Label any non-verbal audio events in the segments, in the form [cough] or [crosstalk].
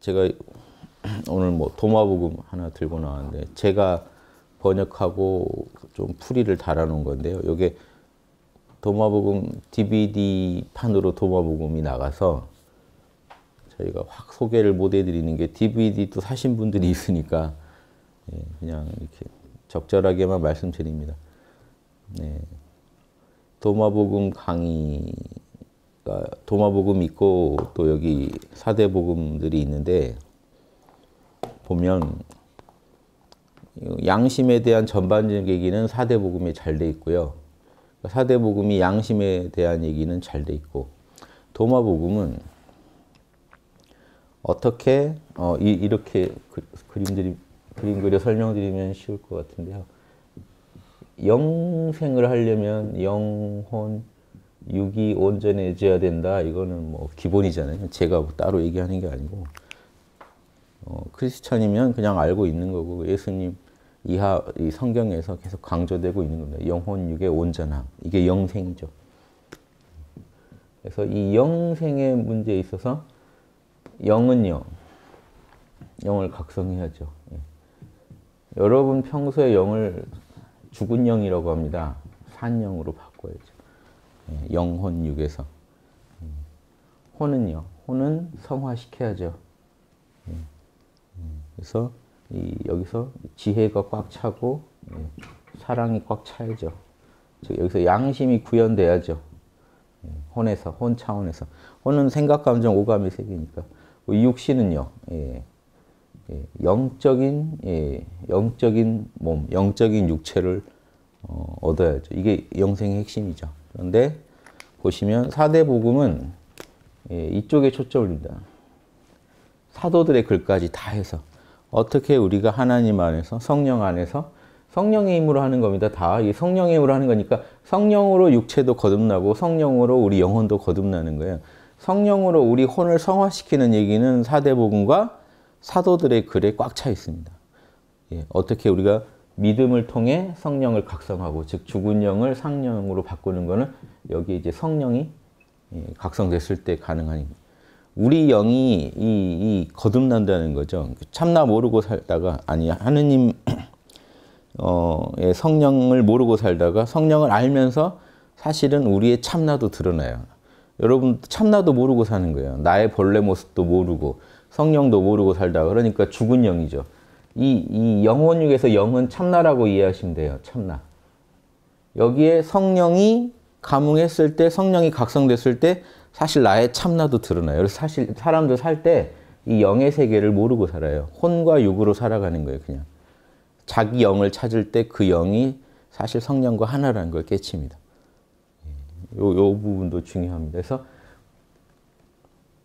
제가 오늘 뭐 도마복음 하나 들고 나왔는데 제가 번역하고 좀 풀이를 달아놓은 건데요. 이게 도마복음 DVD 판으로 도마복음이 나가서 저희가 확 소개를 못 해드리는 게 DVD도 사신 분들이 있으니까 예, 그냥 이렇게 적절하게만 말씀드립니다. 네. 도마복음 강의 그러니까 도마복음 있고 또 여기 사대 복음들이 있는데 보면 양심에 대한 전반적인 얘기는 사대 복음이 잘 돼 있고요. 그러니까 사대 복음이 양심에 대한 얘기는 잘 돼 있고 도마 복음은 어떻게 어, 이, 이렇게 그, 림들이 그림 그려 설명드리면 쉬울 것 같은데요. 영생을 하려면 영혼 육이 온전해져야 된다. 이거는 뭐 기본이잖아요. 제가 뭐 따로 얘기하는 게 아니고 어, 크리스천이면 그냥 알고 있는 거고 예수님 이하 이 성경에서 계속 강조되고 있는 겁니다. 영혼 육의 온전함. 이게 영생이죠. 그래서 이 영생의 문제에 있어서 영은 영, 영을 각성해야죠. 예. 여러분 평소에 영을 죽은 영이라고 합니다. 산 영으로 바꿔야죠. 예, 영혼육에서 음. 혼은요. 혼은 성화시켜야죠. 예. 음. 그래서 여기서 지혜가 꽉 차고 예, 사랑이 꽉 차야죠. 여기서 양심이 구현돼야죠. 혼에서 혼 차원에서 혼은 생각, 감정, 오감의 세계니까 육신은요. 영적인 영적인 몸, 영적인 육체를 어, 얻어야죠. 이게 영생의 핵심이죠. 그런데 보시면 사대 복음은 예, 이쪽에 초점을 니다 사도들의 글까지 다 해서 어떻게 우리가 하나님 안에서 성령 안에서 성령의 힘으로 하는 겁니다. 다 이 성령의 힘으로 하는 거니까 성령으로 육체도 거듭나고 성령으로 우리 영혼도 거듭나는 거예요. 성령으로 우리 혼을 성화시키는 얘기는 사대복음과 사도들의 글에 꽉 차 있습니다. 예, 어떻게 우리가 믿음을 통해 성령을 각성하고 즉 죽은 영을 상령으로 바꾸는 것은 여기 이제 성령이 예, 각성됐을 때 가능한 우리 영이 이, 이 거듭난다는 거죠. 참나 모르고 살다가 아니 하느님 [clears throat] 어의 예, 성령을 모르고 살다가 성령을 알면서 사실은 우리의 참나도 드러나요. 여러분 참나도 모르고 사는 거예요. 나의 본래 모습도 모르고 성령도 모르고 살다 그러니까 죽은 영이죠. 이, 이 영혼육에서 영은 참나라고 이해하시면 돼요. 참나. 여기에 성령이 감흥했을 때, 성령이 각성됐을 때 사실 나의 참나도 드러나요. 그래서 사실 사람들 살 때 이 영의 세계를 모르고 살아요. 혼과 육으로 살아가는 거예요, 그냥. 자기 영을 찾을 때 그 영이 사실 성령과 하나라는 걸 깨칩니다. 예, 요, 요 부분도 중요합니다. 그래서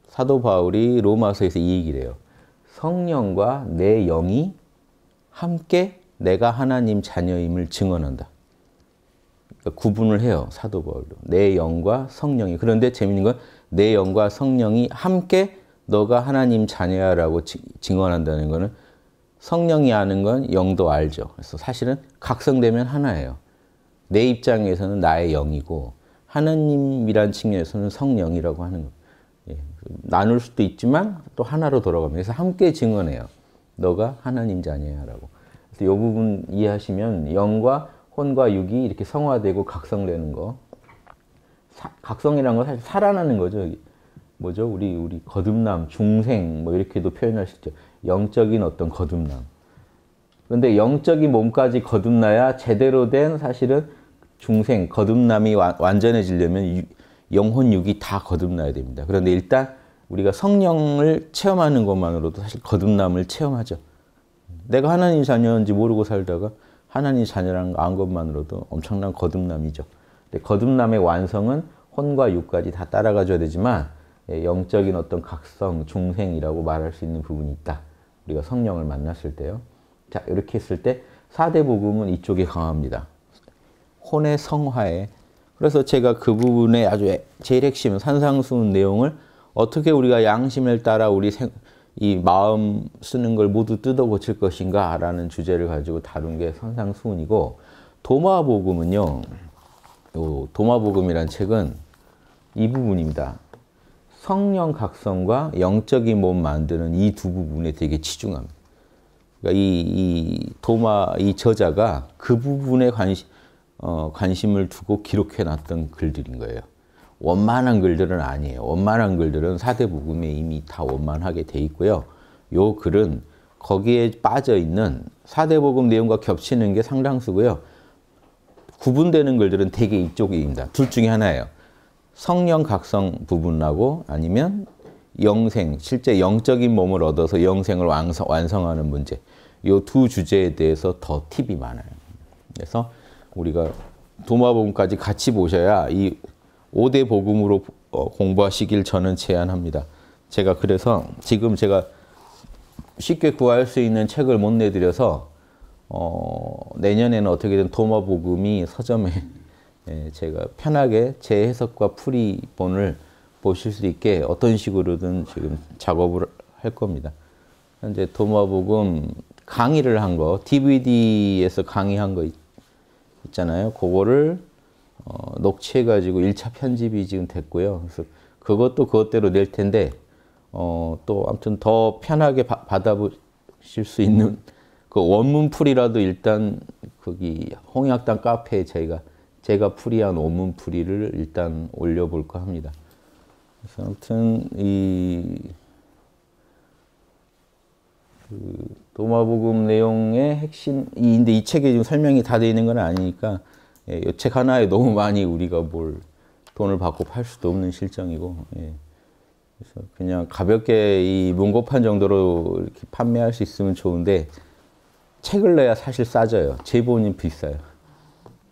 사도 바울이 로마서에서 이 얘기를 해요. 성령과 내 영이 함께 내가 하나님 자녀임을 증언한다. 그러니까 구분을 해요. 사도 바울도. 내 영과 성령이. 그런데 재밌는 건 내 영과 성령이 함께 너가 하나님 자녀야라고 증언한다는 거는 성령이 아는 건 영도 알죠. 그래서 사실은 각성되면 하나예요. 내 입장에서는 나의 영이고 하나님이란 측면에서는 성령이라고 하는 거예 나눌 수도 있지만 또 하나로 돌아가면서 함께 증언해요. 너가 하나님 자녀야라고. 이 부분 이해하시면 영과 혼과 육이 이렇게 성화되고 각성되는 거. 사, 각성이라는 건 사실 살아나는 거죠. 뭐죠? 우리 우리 거듭남, 중생 뭐 이렇게도 표현할 수 있죠. 영적인 어떤 거듭남. 그런데 영적인 몸까지 거듭나야 제대로 된 사실은 중생, 거듭남이 완전해지려면 영혼, 육이 다 거듭나야 됩니다. 그런데 일단 우리가 성령을 체험하는 것만으로도 사실 거듭남을 체험하죠. 내가 하나님 자녀인지 모르고 살다가 하나님 자녀라는 거 안 것만으로도 엄청난 거듭남이죠. 근데 거듭남의 완성은 혼과 육까지 다 따라가줘야 되지만 예, 영적인 어떤 각성, 중생이라고 말할 수 있는 부분이 있다. 우리가 성령을 만났을 때요. 자, 이렇게 했을 때 4대 복음은 이쪽에 강합니다. 혼의 성화에. 그래서 제가 그 부분에 아주 제일 핵심, 산상수훈 내용을 어떻게 우리가 양심을 따라 우리 생, 이 마음 쓰는 걸 모두 뜯어 고칠 것인가 라는 주제를 가지고 다룬 게 선상수훈이고 도마복음은요 도마복음이란 책은 이 부분입니다 성령 각성과 영적인 몸 만드는 이 두 부분에 되게 치중합니다 그러니까 이, 이, 도마 이 저자가 그 부분에 관심, 어, 관심을 두고 기록해 놨던 글들인 거예요 원만한 글들은 아니에요. 원만한 글들은 사대부금에 이미 다 원만하게 돼 있고요. 요 글은 거기에 빠져 있는 사대복음 내용과 겹치는 게 상당수고요. 구분되는 글들은 대개 이쪽입니다. 둘 중에 하나예요. 성령 각성 부분하고 아니면 영생, 실제 영적인 몸을 얻어서 영생을 완성, 완성하는 문제. 이두 주제에 대해서 더 팁이 많아요. 그래서 우리가 도마복음까지 같이 보셔야 이 5대 복음으로 어, 공부하시길 저는 제안합니다. 제가 그래서 지금 제가 쉽게 구할 수 있는 책을 못 내드려서 어, 내년에는 어떻게든 도마복음이 서점에 [laughs] 예, 제가 편하게 제 해석과 풀이본을 보실 수 있게 어떤 식으로든 지금 작업을 할 겁니다. 현재 도마복음 강의를 한 거, DVD에서 강의한 거 있, 잖아요 그거를 어, 녹취해가지고 1차 편집이 지금 됐고요. 그래서 그것도 그것대로 낼 텐데, 어, 또 아무튼 더 편하게 바, 받아보실 수 있는 그 원문 풀이라도 일단 거기 홍약당 카페에 저희가 제가 풀이한 원문 풀이를 일단 올려볼까 합니다. 그래서 아무튼 이그 도마복음 내용의 핵심, 이, 근데 이 책에 지금 설명이 다 되어 있는 건 아니니까 예, 이책 하나에 너무 많이 우리가 뭘 돈을 받고 팔 수도 없는 실정이고 예. 그래서 그냥 가볍게 이 문고판 정도로 이렇게 판매할 수 있으면 좋은데 책을 내야 사실 싸져요. 제본이 비싸요.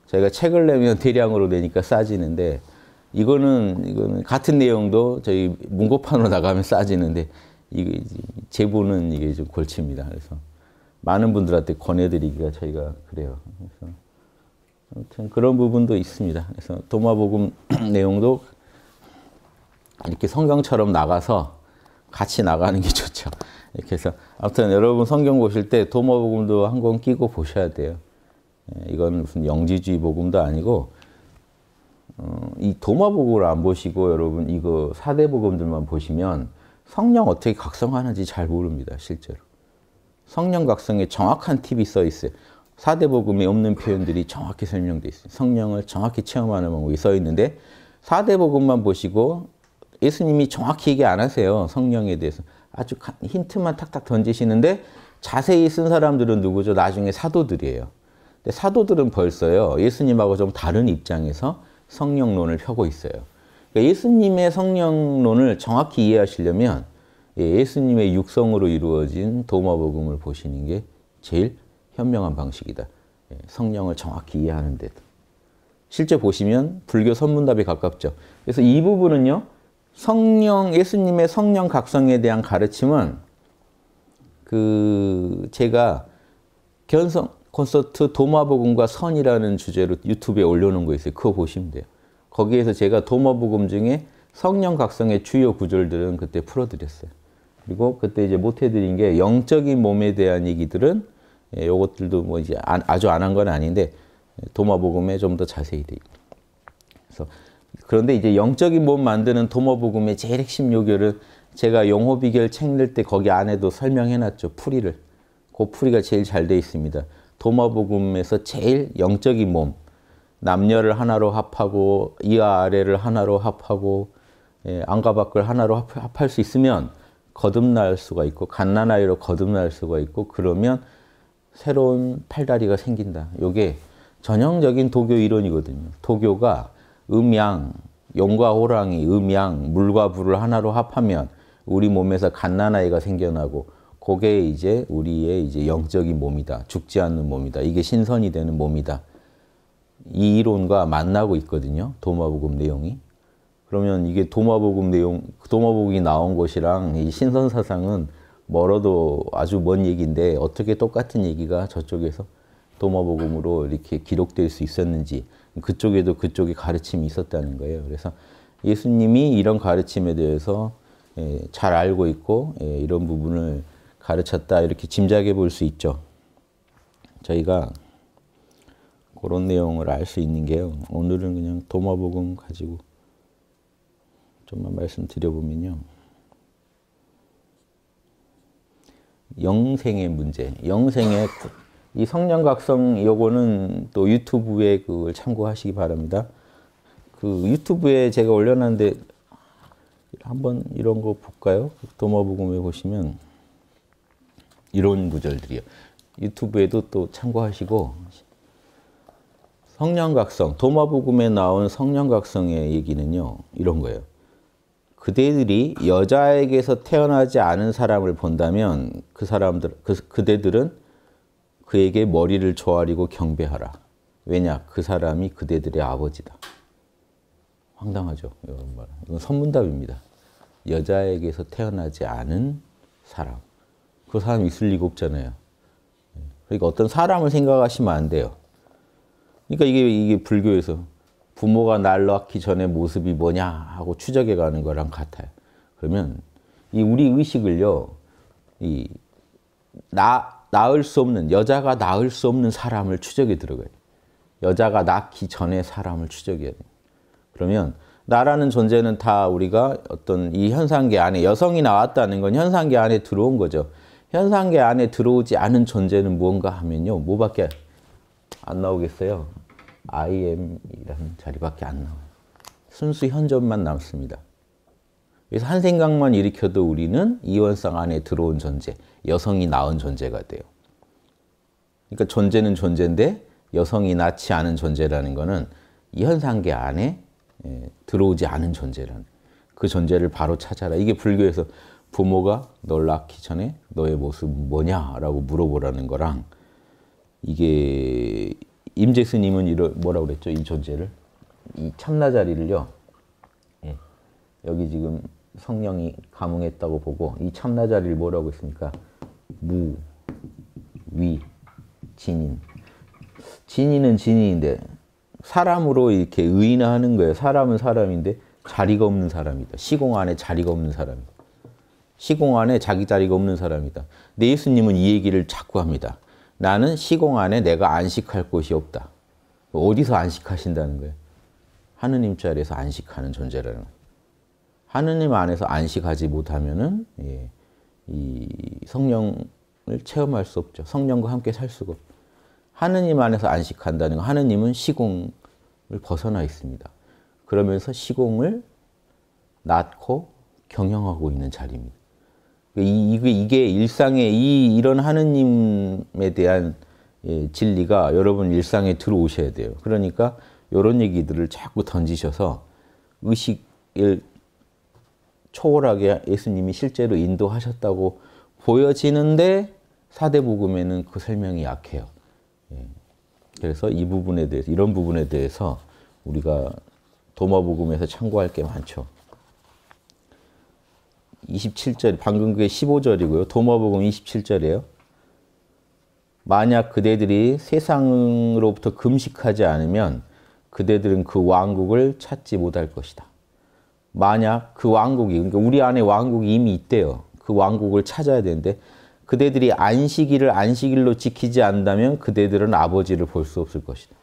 저희가 책을 내면 대량으로 내니까 싸지는데 이거는 이거는 같은 내용도 저희 문고판으로 나가면 싸지는데 이게 제본은 이게 좀 골치입니다. 그래서 많은 분들한테 권해드리기가 저희가 그래요. 그래서 아무튼 그런 부분도 있습니다. 그래서 도마복음 [clears throat] 내용도 이렇게 성경처럼 나가서 같이 나가는 게 [laughs] 좋죠. 이렇게 해서 아무튼 여러분 성경 보실 때 도마복음도 한 권 끼고 보셔야 돼요. 예, 이건 무슨 영지주의 복음도 아니고 어, 이 도마복음을 안 보시고 여러분 이거 사대 복음들만 보시면 성령 어떻게 각성하는지 잘 모릅니다. 실제로 성령 각성에 정확한 팁이 써 있어요. 사대복음에 없는 표현들이 정확히 설명돼 있어요. 성령을 정확히 체험하는 방법이 써 있는데 사대복음만 보시고 예수님이 정확히 얘기 안 하세요. 성령에 대해서. 아주 힌트만 탁탁 던지시는데 자세히 쓴 사람들은 누구죠? 나중에 사도들이에요. 근데 사도들은 벌써요. 예수님하고 좀 다른 입장에서 성령론을 펴고 있어요. 그러니까 예수님의 성령론을 정확히 이해하시려면 예, 예수님의 육성으로 이루어진 도마복음을 보시는 게 제일 현명한 방식이다. 예, 성령을 정확히 이해하는 데도. 실제 보시면 불교 선문답에 가깝죠. 그래서 이 부분은요. 성령 예수님의 성령 각성에 대한 가르침은 그 제가 견성 콘서트 도마복음과 선이라는 주제로 유튜브에 올려놓은 거 있어요. 그거 보시면 돼요. 거기에서 제가 도마복음 중에 성령 각성의 주요 구절들은 그때 풀어드렸어요. 그리고 그때 이제 못해드린 게 영적인 몸에 대한 얘기들은 예, 요것들도 뭐 이제 아주 안 한 건 아닌데 도마복음에 좀 더 자세히 돼있 그래서 그런데 이제 영적인 몸 만드는 도마복음의 제일 핵심 요결은 제가 용호 비결 책 낼 때 거기 안에도 설명해 놨죠. 풀이를. 그 풀이가 제일 잘 돼 있습니다. 도마복음에서 제일 영적인 몸 남녀를 하나로 합하고 이와 아래를 하나로 합하고 예, 안과 밖을 하나로 합, 합할 수 있으면 거듭날 수가 있고 갓난아이로 거듭날 수가 있고 그러면 새로운 팔다리가 생긴다. 이게 전형적인 도교 이론이거든요. 도교가 음양, 용과 호랑이, 음양, 물과 불을 하나로 합하면 우리 몸에서 갓난아이가 생겨나고 그게 이제 우리의 이제 영적인 몸이다. 죽지 않는 몸이다. 이게 신선이 되는 몸이다. 이 이론과 만나고 있거든요. 도마복음 내용이. 그러면 이게 도마복음 내용, 도마복이 나온 것이랑 이 신선 사상은 멀어도 아주 먼 얘기인데 어떻게 똑같은 얘기가 저쪽에서 도마복음으로 이렇게 기록될 수 있었는지 그쪽에도 그쪽의 가르침이 있었다는 거예요. 그래서 예수님이 이런 가르침에 대해서 예, 잘 알고 있고 예, 이런 부분을 가르쳤다 이렇게 짐작해 볼 수 있죠. 저희가 그런 내용을 알 수 있는 게요. 오늘은 그냥 도마복음 가지고 좀만 말씀드려보면요. 영생의 문제, 영생의 그, 이 성령각성 요거는 또 유튜브에 그걸 참고하시기 바랍니다. 그 유튜브에 제가 올려놨는데 한번 이런 거 볼까요? 도마복음에 보시면 이런 구절들이요. 유튜브에도 또 참고하시고 성령각성, 도마복음에 나온 성령각성의 얘기는요. 이런 거예요. 그대들이 여자에게서 태어나지 않은 사람을 본다면 그 사람들 그, 그대들은 그에게 머리를 조아리고 경배하라. 왜냐? 그 사람이 그대들의 아버지다. 황당하죠. 이런 말. 이건 선문답입니다. 여자에게서 태어나지 않은 사람. 그 사람 있을 리가 없잖아요. 그러니까 어떤 사람을 생각하시면 안 돼요. 그러니까 이게 이게 불교에서 부모가 날 낳기 전의 모습이 뭐냐 하고 추적해 가는 거랑 같아요. 그러면 이 우리 의식을요, 이 나, 낳을 수 없는, 여자가 낳을 수 없는 사람을 추적에 들어가요. 여자가 낳기 전에 사람을 추적해야 돼요. 그러면 나라는 존재는 다 우리가 어떤 이 현상계 안에 여성이 나왔다는 건 현상계 안에 들어온 거죠. 현상계 안에 들어오지 않은 존재는 무언가 하면요. 뭐밖에 안 나오겠어요. IM이라는 자리밖에 안 나와요. 순수 현존만 남습니다. 그래서 한 생각만 일으켜도 우리는 이원상 안에 들어온 존재, 여성이 낳은 존재가 돼요. 그러니까 존재는 존재인데 여성이 낳지 않은 존재라는 것은 현상계 안에 예, 들어오지 않은 존재라는 그 존재를 바로 찾아라. 이게 불교에서 부모가 널 낳기 전에 너의 모습 뭐냐라고 물어보라는 거랑 이게 임재 스님은 이러, 뭐라 고 그랬죠? 이 존재를 이 참나 자리를요. 예. 여기 지금 성령이 감흥했다고 보고 이 참나 자리를 뭐라고 했습니까? 무, 위, 진인. 진인은 진인인데 사람으로 이렇게 의인화하는 거예요. 사람은 사람인데 자리가 없는 사람이다. 시공 안에 자리가 없는 사람이다. 시공 안에 자기 자리가 없는 사람이다. 근 예수님은 이 얘기를 자꾸 합니다. 나는 시공 안에 내가 안식할 곳이 없다. 어디서 안식하신다는 거예요? 하느님 자리에서 안식하는 존재라는 거예요. 하느님 안에서 안식하지 못하면 예, 이 성령을 체험할 수 없죠. 성령과 함께 살 수가 없죠. 하느님 안에서 안식한다는 거. 하느님은 시공을 벗어나 있습니다. 그러면서 시공을 낳고 경영하고 있는 자리입니다. 그 이게, 이게 일상에 이 이런 하느님에 대한 예, 진리가 여러분 일상에 들어오셔야 돼요. 그러니까 이런 얘기들을 자꾸 던지셔서 의식을 초월하게 예수님이 실제로 인도하셨다고 보여지는데 사대복음에는 그 설명이 약해요. 예. 그래서 이 부분에 대해서 이런 부분에 대해서 우리가 도마복음에서 참고할 게 많죠. 27절, 방금 그게 15절이고요. 도마복음 27절이에요. 만약 그대들이 세상으로부터 금식하지 않으면 그대들은 그 왕국을 찾지 못할 것이다. 만약 그 왕국이, 그러니까 우리 안에 왕국이 이미 있대요. 그 왕국을 찾아야 되는데 그대들이 안식일을 안식일로 지키지 않다면 그대들은 아버지를 볼 수 없을 것이다.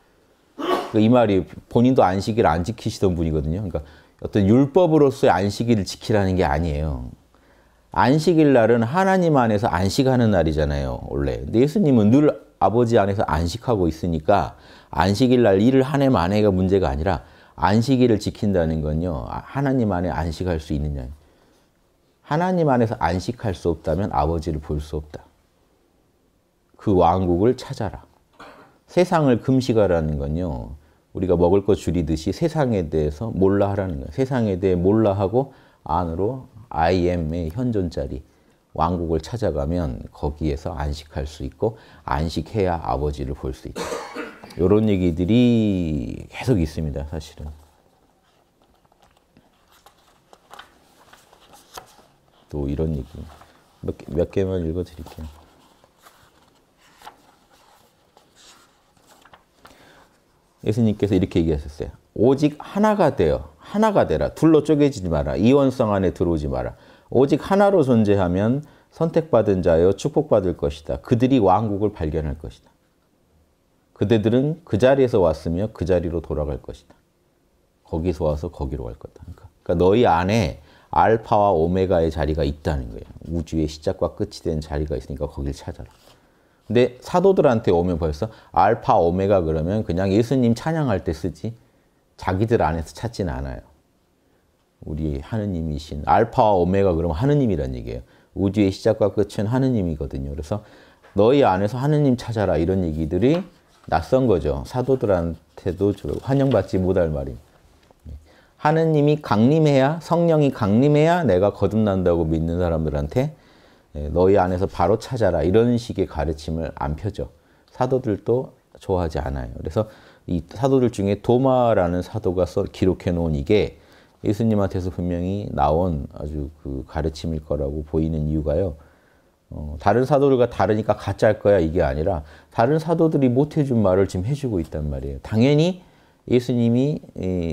그러니까 이 말이 본인도 안식일 안 지키시던 분이거든요. 그러니까 어떤 율법으로서의 안식일을 지키라는 게 아니에요. 안식일 날은 하나님 안에서 안식하는 날이잖아요, 원래. 근데 예수님은 늘 아버지 안에서 안식하고 있으니까 안식일 날 일을 한 해만 안가 문제가 아니라 안식일을 지킨다는 건요, 아, 하나님 안에 안식할 수 있느냐. 하나님 안에서 안식할 수 없다면 아버지를 볼 수 없다. 그 왕국을 찾아라. 세상을 금식하라는 건요, 우리가 먹을 것 줄이듯이 세상에 대해서 몰라 하라는 거예요. 세상에 대해 몰라 하고 안으로 I am의 현존자리, 왕국을 찾아가면 거기에서 안식할 수 있고 안식해야 아버지를 볼 수 있다. 이런 [coughs] 얘기들이 계속 있습니다. 사실은. 또 이런 얘기 몇, 개, 몇 개만 읽어드릴게요. 예수님께서 이렇게 얘기하셨어요. 오직 하나가 되어 하나가 되라. 둘로 쪼개지지 마라. 이원성 안에 들어오지 마라. 오직 하나로 존재하면 선택받은 자여 축복받을 것이다. 그들이 왕국을 발견할 것이다. 그대들은 그 자리에서 왔으며 그 자리로 돌아갈 것이다. 거기서 와서 거기로 갈 거다. 그러니까, 그러니까 너희 안에 알파와 오메가의 자리가 있다는 거예요. 우주의 시작과 끝이 된 자리가 있으니까 거길 찾아라. 근데 사도들한테 오면 벌써 알파 오메가 그러면 그냥 예수님 찬양할 때 쓰지 자기들 안에서 찾진 않아요. 우리 하느님이신 알파 오메가 그러면 하느님이란 얘기예요. 우주의 시작과 끝은 하느님이거든요. 그래서 너희 안에서 하느님 찾아라 이런 얘기들이 낯선 거죠. 사도들한테도 환영받지 못할 말입니다 하느님이 강림해야 성령이 강림해야 내가 거듭난다고 믿는 사람들한테 예, 너희 안에서 바로 찾아라 이런 식의 가르침을 안 펴죠. 사도들도 좋아하지 않아요. 그래서 이 사도들 중에 도마라는 사도가 기록해 놓은 이게 예수님한테서 분명히 나온 아주 그 가르침일 거라고 보이는 이유가요. 어, 다른 사도들과 다르니까 가짜일 거야 이게 아니라 다른 사도들이 못 해준 말을 지금 해주고 있단 말이에요. 당연히 예수님이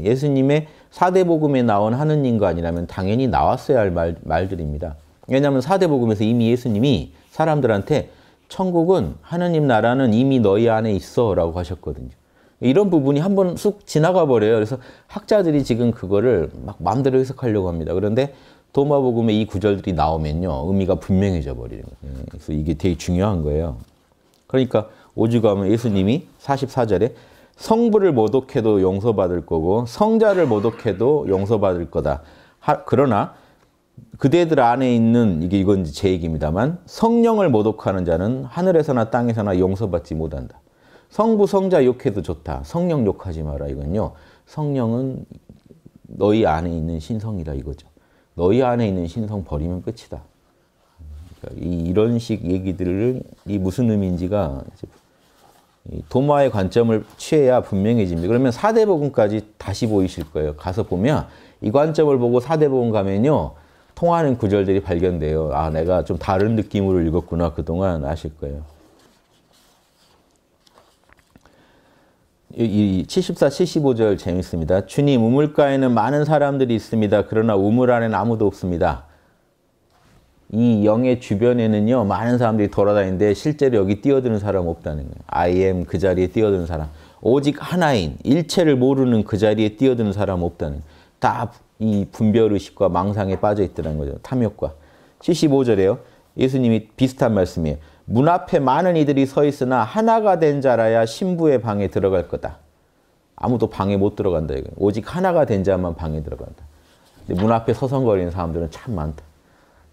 예수님의 사대복음에 나온 하느님과 아니라면 당연히 나왔어야 할 말, 말들입니다. 왜냐하면 사대 복음에서 이미 예수님이 사람들한테 천국은 하느님 나라는 이미 너희 안에 있어 라고 하셨거든요. 이런 부분이 한 번 쑥 지나가 버려요. 그래서 학자들이 지금 그거를 막 마음대로 해석하려고 합니다. 그런데 도마 복음의 이 구절들이 나오면요. 의미가 분명해져 버리는 거예요. 음, 그래서 이게 되게 중요한 거예요. 그러니까 오죽 하면 예수님이 44절에 성부를 모독해도 용서받을 거고 성자를 모독해도 용서받을 거다. 하, 그러나 그대들 안에 있는 이게 이건 제 얘기입니다만 성령을 모독하는 자는 하늘에서나 땅에서나 용서받지 못한다. 성부 성자 욕해도 좋다. 성령 욕하지 마라 이건요. 성령은 너희 안에 있는 신성이다 이거죠. 너희 안에 있는 신성 버리면 끝이다. 그러니까 이런 식얘기들이 무슨 의미인지가 도마의 관점을 취해야 분명해집니다. 그러면 사대복음까지 다시 보이실 거예요. 가서 보면 이 관점을 보고 사대복음 가면요. 통하는 구절들이 발견돼요. 아, 내가 좀 다른 느낌으로 읽었구나. 그동안 아실 거예요. 이 74, 75절 재밌습니다. 주님, 우물가에는 많은 사람들이 있습니다. 그러나 우물 안에는 아무도 없습니다. 이 영의 주변에는요, 많은 사람들이 돌아다니는데 실제로 여기 뛰어드는 사람 없다는 거예요. I am 그 자리에 뛰어드는 사람. 오직 하나인, 일체를 모르는 그 자리에 뛰어드는 사람 없다는 거예요. 다이 분별의식과 망상에 빠져 있더라는 거죠. 탐욕과. 75절에요. 예수님이 비슷한 말씀이에요. 문 앞에 많은 이들이 서 있으나 하나가 된 자라야 신부의 방에 들어갈 거다. 아무도 방에 못 들어간다. 이거. 오직 하나가 된 자만 방에 들어간다. 문 앞에 서성거리는 사람들은 참 많다.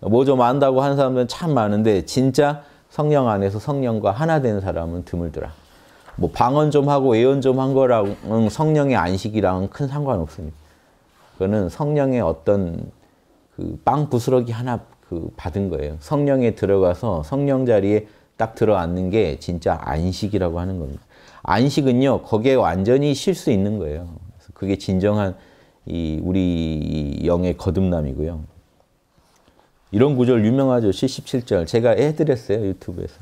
뭐 좀 안다고 한 사람들은 참 많은데 진짜 성령 안에서 성령과 하나 된 사람은 드물더라. 뭐 방언 좀 하고 예언 좀 한 거랑 성령의 안식이랑 큰 상관없습니다. 그거는 성령의 어떤 그 빵 부스러기 하나 그 받은 거예요. 성령에 들어가서 성령 자리에 딱 들어앉는 게 진짜 안식이라고 하는 겁니다. 안식은요, 거기에 완전히 쉴 수 있는 거예요. 그게 진정한 이 우리 영의 거듭남이고요. 이런 구절 유명하죠. 77절. 제가 해드렸어요. 유튜브에서.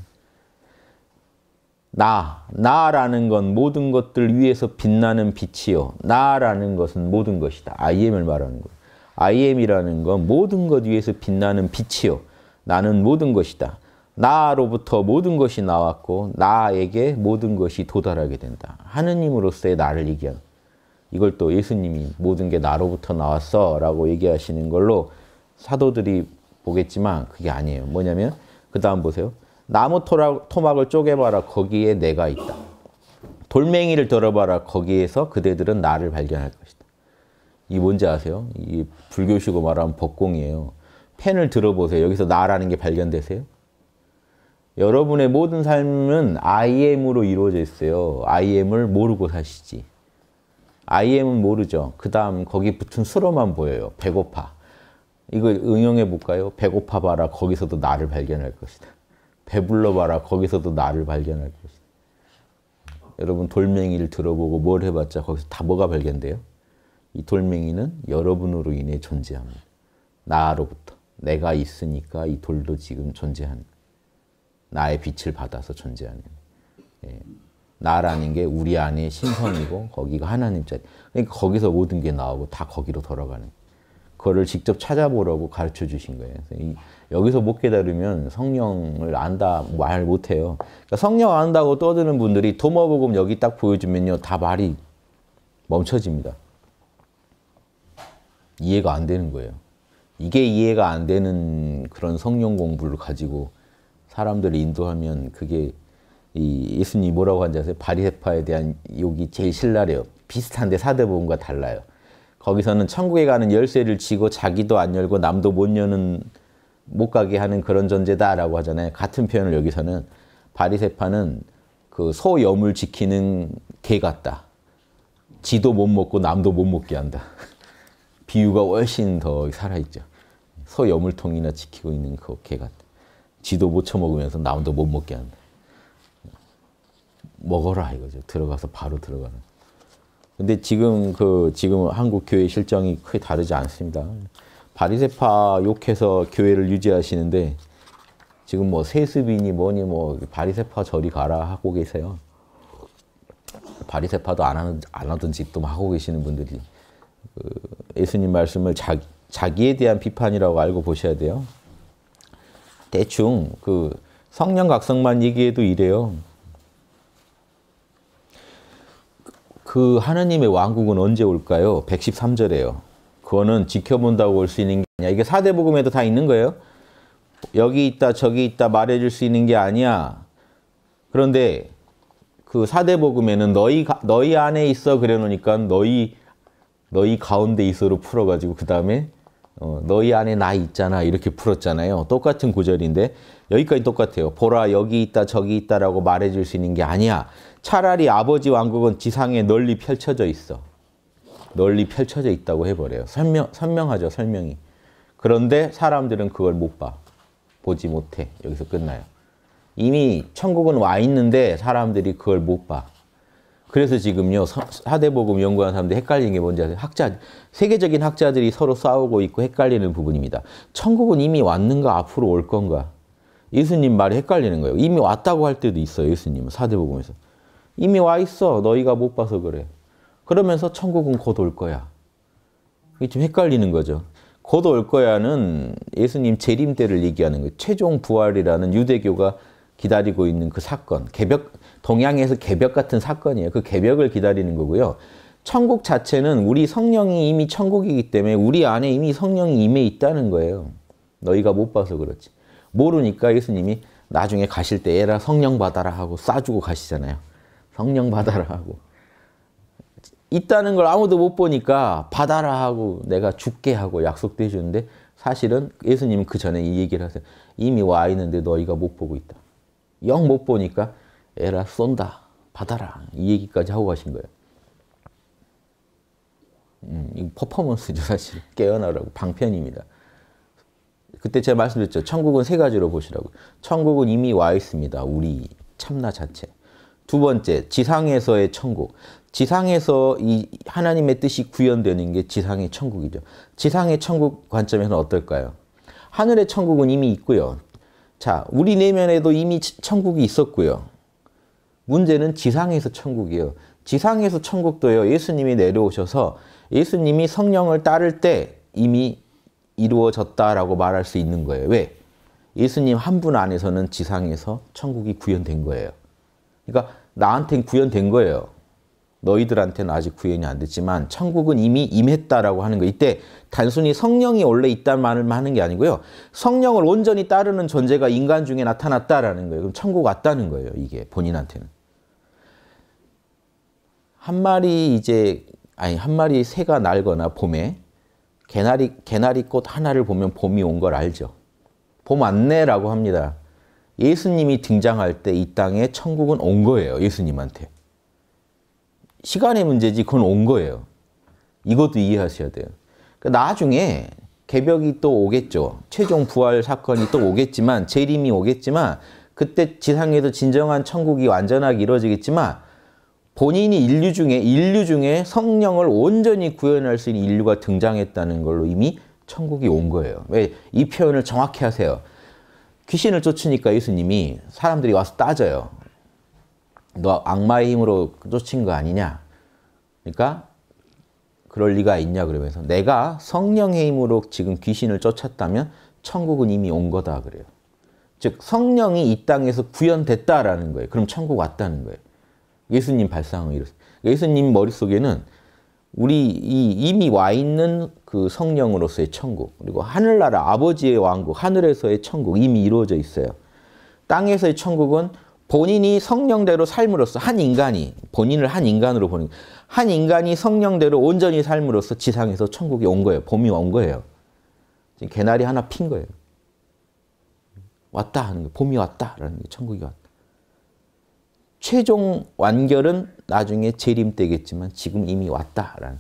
나, 나라는 건 모든 것들 위에서 빛나는 빛이요. 나라는 것은 모든 것이다. IM을 말하는 거예요. IM이라는 건 모든 것 위에서 빛나는 빛이요. 나는 모든 것이다. 나로부터 모든 것이 나왔고 나에게 모든 것이 도달하게 된다. 하느님으로서의 나를 얘기 이걸 또 예수님이 모든 게 나로부터 나왔어 라고 얘기하시는 걸로 사도들이 보겠지만 그게 아니에요. 뭐냐면 그 다음 보세요. 나무 토락, 토막을 쪼개봐라 거기에 내가 있다. 돌멩이를 들어봐라 거기에서 그대들은 나를 발견할 것이다. 이 뭔지 아세요? 이불교식으 말하면 법공이에요. 펜을 들어보세요. 여기서 나라는 게 발견되세요? 여러분의 모든 삶은 IM으로 이루어져 있어요. IM을 모르고 사시지. IM은 모르죠. 그 다음 거기 붙은 수로만 보여요. 배고파. 이거 응용해 볼까요? 배고파 봐라. 거기서도 나를 발견할 것이다. 배불러 봐라. 거기서도 나를 발견할 것이다. 여러분 돌멩이를 들어보고 뭘 해봤자 거기서 다 뭐가 발견돼요? 이 돌멩이는 여러분으로 인해 존재합니다. 나로부터. 내가 있으니까 이 돌도 지금 존재하는 나의 빛을 받아서 존재하는 예. 나라는 게 우리 안에 신성이고 거기가 하나님 자리. 그러니까 거기서 모든 게 나오고 다 거기로 돌아가는. 그거를 직접 찾아보라고 가르쳐 주신 거예요. 여기서 못 깨달으면 성령을 안다 말 못해요. 그러니까 성령 안다고 떠드는 분들이 도마복음 여기 딱 보여주면요. 다 말이 멈춰집니다. 이해가 안 되는 거예요. 이게 이해가 안 되는 그런 성령 공부를 가지고 사람들을 인도하면 그게 이 예수님이 뭐라고 하지 아세요? 바리세파에 대한 욕이 제일 신랄해요. 비슷한데 사대보험과 달라요. 거기서는 천국에 가는 열쇠를 쥐고 자기도 안 열고 남도 못 여는 못 가게 하는 그런 존재다라고 하잖아요. 같은 표현을 여기서는 바리세파는 그 소염을 지키는 개 같다. 지도 못 먹고 남도 못 먹게 한다. [laughs] 비유가 훨씬 더 살아있죠. 소염물통이나 지키고 있는 그 개 같다. 지도 못 쳐먹으면서 남도 못 먹게 한다. 먹어라 이거죠. 들어가서 바로 들어가는. 근데 지금 그 지금 한국 교회 실정이 크게 다르지 않습니다. 바리세파 욕해서 교회를 유지하시는데 지금 뭐 세습이니 뭐니 뭐 바리세파 저리 가라 하고 계세요. 바리세파도 안 하는 안 하던 짓도 하고 계시는 분들이 그 예수님 말씀을 자, 자기에 대한 비판이라고 알고 보셔야 돼요. 대충 그 성령 각성만 얘기해도 이래요. 그 하나님의 왕국은 언제 올까요? 113절에요. 그거는 지켜본다고 볼 수 있는 게 아니야. 이게 사대 복음에도 다 있는 거예요. 여기 있다 저기 있다 말해줄 수 있는 게 아니야. 그런데 그 사대 복음에는 너희 너희 안에 있어 그래놓으니까 너희 너희 가운데 있어로 풀어가지고 그 다음에 어, 너희 안에 나 있잖아 이렇게 풀었잖아요. 똑같은 구절인데 여기까지 똑같아요. 보라 여기 있다 저기 있다라고 말해줄 수 있는 게 아니야. 차라리 아버지 왕국은 지상에 널리 펼쳐져 있어. 널리 펼쳐져 있다고 해버려요. 선명, 선명하죠, 설명이. 그런데 사람들은 그걸 못 봐. 보지 못해. 여기서 끝나요. 이미 천국은 와 있는데 사람들이 그걸 못 봐. 그래서 지금요, 사대복음 연구하는 사람들이 헷갈리는 게 뭔지 아세요? 학자, 세계적인 학자들이 서로 싸우고 있고 헷갈리는 부분입니다. 천국은 이미 왔는가, 앞으로 올 건가? 예수님 말이 헷갈리는 거예요. 이미 왔다고 할 때도 있어요, 예수님은. 사대복음에서. 이미 와 있어. 너희가 못 봐서 그래. 그러면서 천국은 곧 올 거야. 이게 좀 헷갈리는 거죠. 곧 올 거야는 예수님 재림 때를 얘기하는 거예요. 최종 부활이라는 유대교가 기다리고 있는 그 사건, 개벽, 동양에서 개벽 같은 사건이에요. 그 개벽을 기다리는 거고요. 천국 자체는 우리 성령이 이미 천국이기 때문에 우리 안에 이미 성령이 임해 있다는 거예요. 너희가 못 봐서 그렇지. 모르니까 예수님이 나중에 가실 때 에라 성령 받아라 하고 쏴주고 가시잖아요. 성령 받아라 하고. 있다는 걸 아무도 못 보니까 받아라 하고 내가 죽게 하고 약속도 해주는데 사실은 예수님은 그 전에 이 얘기를 하세요. 이미 와 있는데 너희가 못 보고 있다. 영 못 보니까 에라 쏜다. 받아라. 이 얘기까지 하고 가신 거예요. 음, 이 퍼포먼스죠 사실. 깨어나라고 방편입니다. 그때 제가 말씀드렸죠. 천국은 세 가지로 보시라고. 천국은 이미 와 있습니다. 우리 참나 자체. 두 번째, 지상에서의 천국. 지상에서 이 하나님의 뜻이 구현되는 게 지상의 천국이죠. 지상의 천국 관점에서는 어떨까요? 하늘의 천국은 이미 있고요. 자, 우리 내면에도 이미 천국이 있었고요. 문제는 지상에서 천국이요 지상에서 천국도요. 예수님이 내려오셔서 예수님이 성령을 따를 때 이미 이루어졌다라고 말할 수 있는 거예요. 왜? 예수님 한 분 안에서는 지상에서 천국이 구현된 거예요. 그러니까 나한텐 구현된 거예요. 너희들한테는 아직 구현이 안 됐지만 천국은 이미 임했다라고 하는 거. 이때 단순히 성령이 원래 있다는 말을 하는 게 아니고요. 성령을 온전히 따르는 존재가 인간 중에 나타났다라는 거예요. 그럼 천국 왔다는 거예요. 이게 본인한테는. 한 마리 이제 아니 한 마리 새가 날거나 봄에 개나리 개나리 꽃 하나를 보면 봄이 온 걸 알죠. 봄 왔네라고 합니다. 예수님이 등장할 때 이 땅에 천국은 온 거예요. 예수님한테. 시간의 문제지 그건 온 거예요. 이것도 이해하셔야 돼요. 그러니까 나중에 개벽이 또 오겠죠. 최종 부활 사건이 또 오겠지만 재림이 오겠지만 그때 지상에도 진정한 천국이 완전하게 이루어지겠지만 본인이 인류 중에 인류 중에 성령을 온전히 구현할 수 있는 인류가 등장했다는 걸로 이미 천국이 온 거예요. 왜이 표현을 정확히 하세요. 귀신을 쫓으니까 예수님이 사람들이 와서 따져요. 너 악마의 힘으로 쫓인거 아니냐? 그러니까 그럴 리가 있냐 그러면서 내가 성령의 힘으로 지금 귀신을 쫓았다면 천국은 이미 온 거다 그래요. 즉 성령이 이 땅에서 구현됐다라는 거예요. 그럼 천국 왔다는 거예요. 예수님 발상은 이렇습 예수님 머릿속에는 우리 이, 미와 있는 그 성령으로서의 천국 그리고 하늘나라 아버지의 왕국 하늘에서의 천국 이미 이루어져 있어요. 땅에서의 천국은 본인이 성령대로 삶으로써 한 인간이 본인을 한 인간으로 보는 한 인간이 성령대로 온전히 삶으로써 지상에서 천국이 온 거예요. 봄이 온 거예요. 지금 개나리 하나 핀 거예요. 왔다 하는 거, 봄이 왔다라는 게 천국이 왔다. 최종 완결은 나중에 재림 때겠지만 지금 이미 왔다라는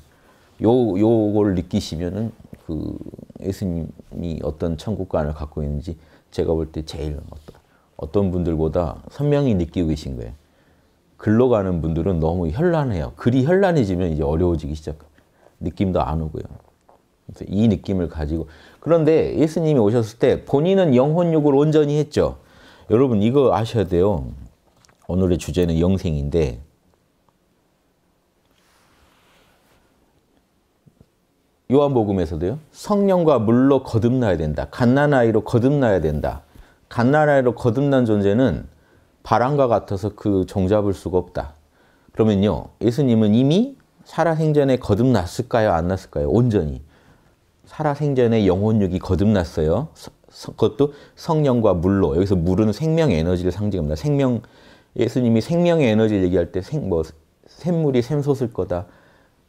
요 요걸 느끼시면은 그 예수님이 어떤 천국관을 갖고 있는지 제가 볼 때 제일 어떤 어떤 분들보다 선명히 느끼고 계신 거예요. 글로 가는 분들은 너무 현란해요. 글이 현란해지면 이제 어려워지기 시작합니 느낌도 안 오고요. 그래서 이 느낌을 가지고 그런데 예수님이 오셨을 때 본인은 영혼욕을 온전히 했죠. 여러분 이거 아셔야 돼요. 오늘의 주제는 영생인데 요한복음에서도요. 성령과 물로 거듭나야 된다. 갓난아이로 거듭나야 된다. 갓나라로 거듭난 존재는 바람과 같아서 그 종잡을 수가 없다. 그러면요, 예수님은 이미 살아생전에 거듭났을까요? 안 났을까요? 온전히. 살아생전에 영혼육이 거듭났어요. 그것도 성령과 물로. 여기서 물은 생명 에너지를 상징합니다. 생명, 예수님이 생명의 에너지를 얘기할 때 생, 뭐, 샘물이 샘솟을 거다.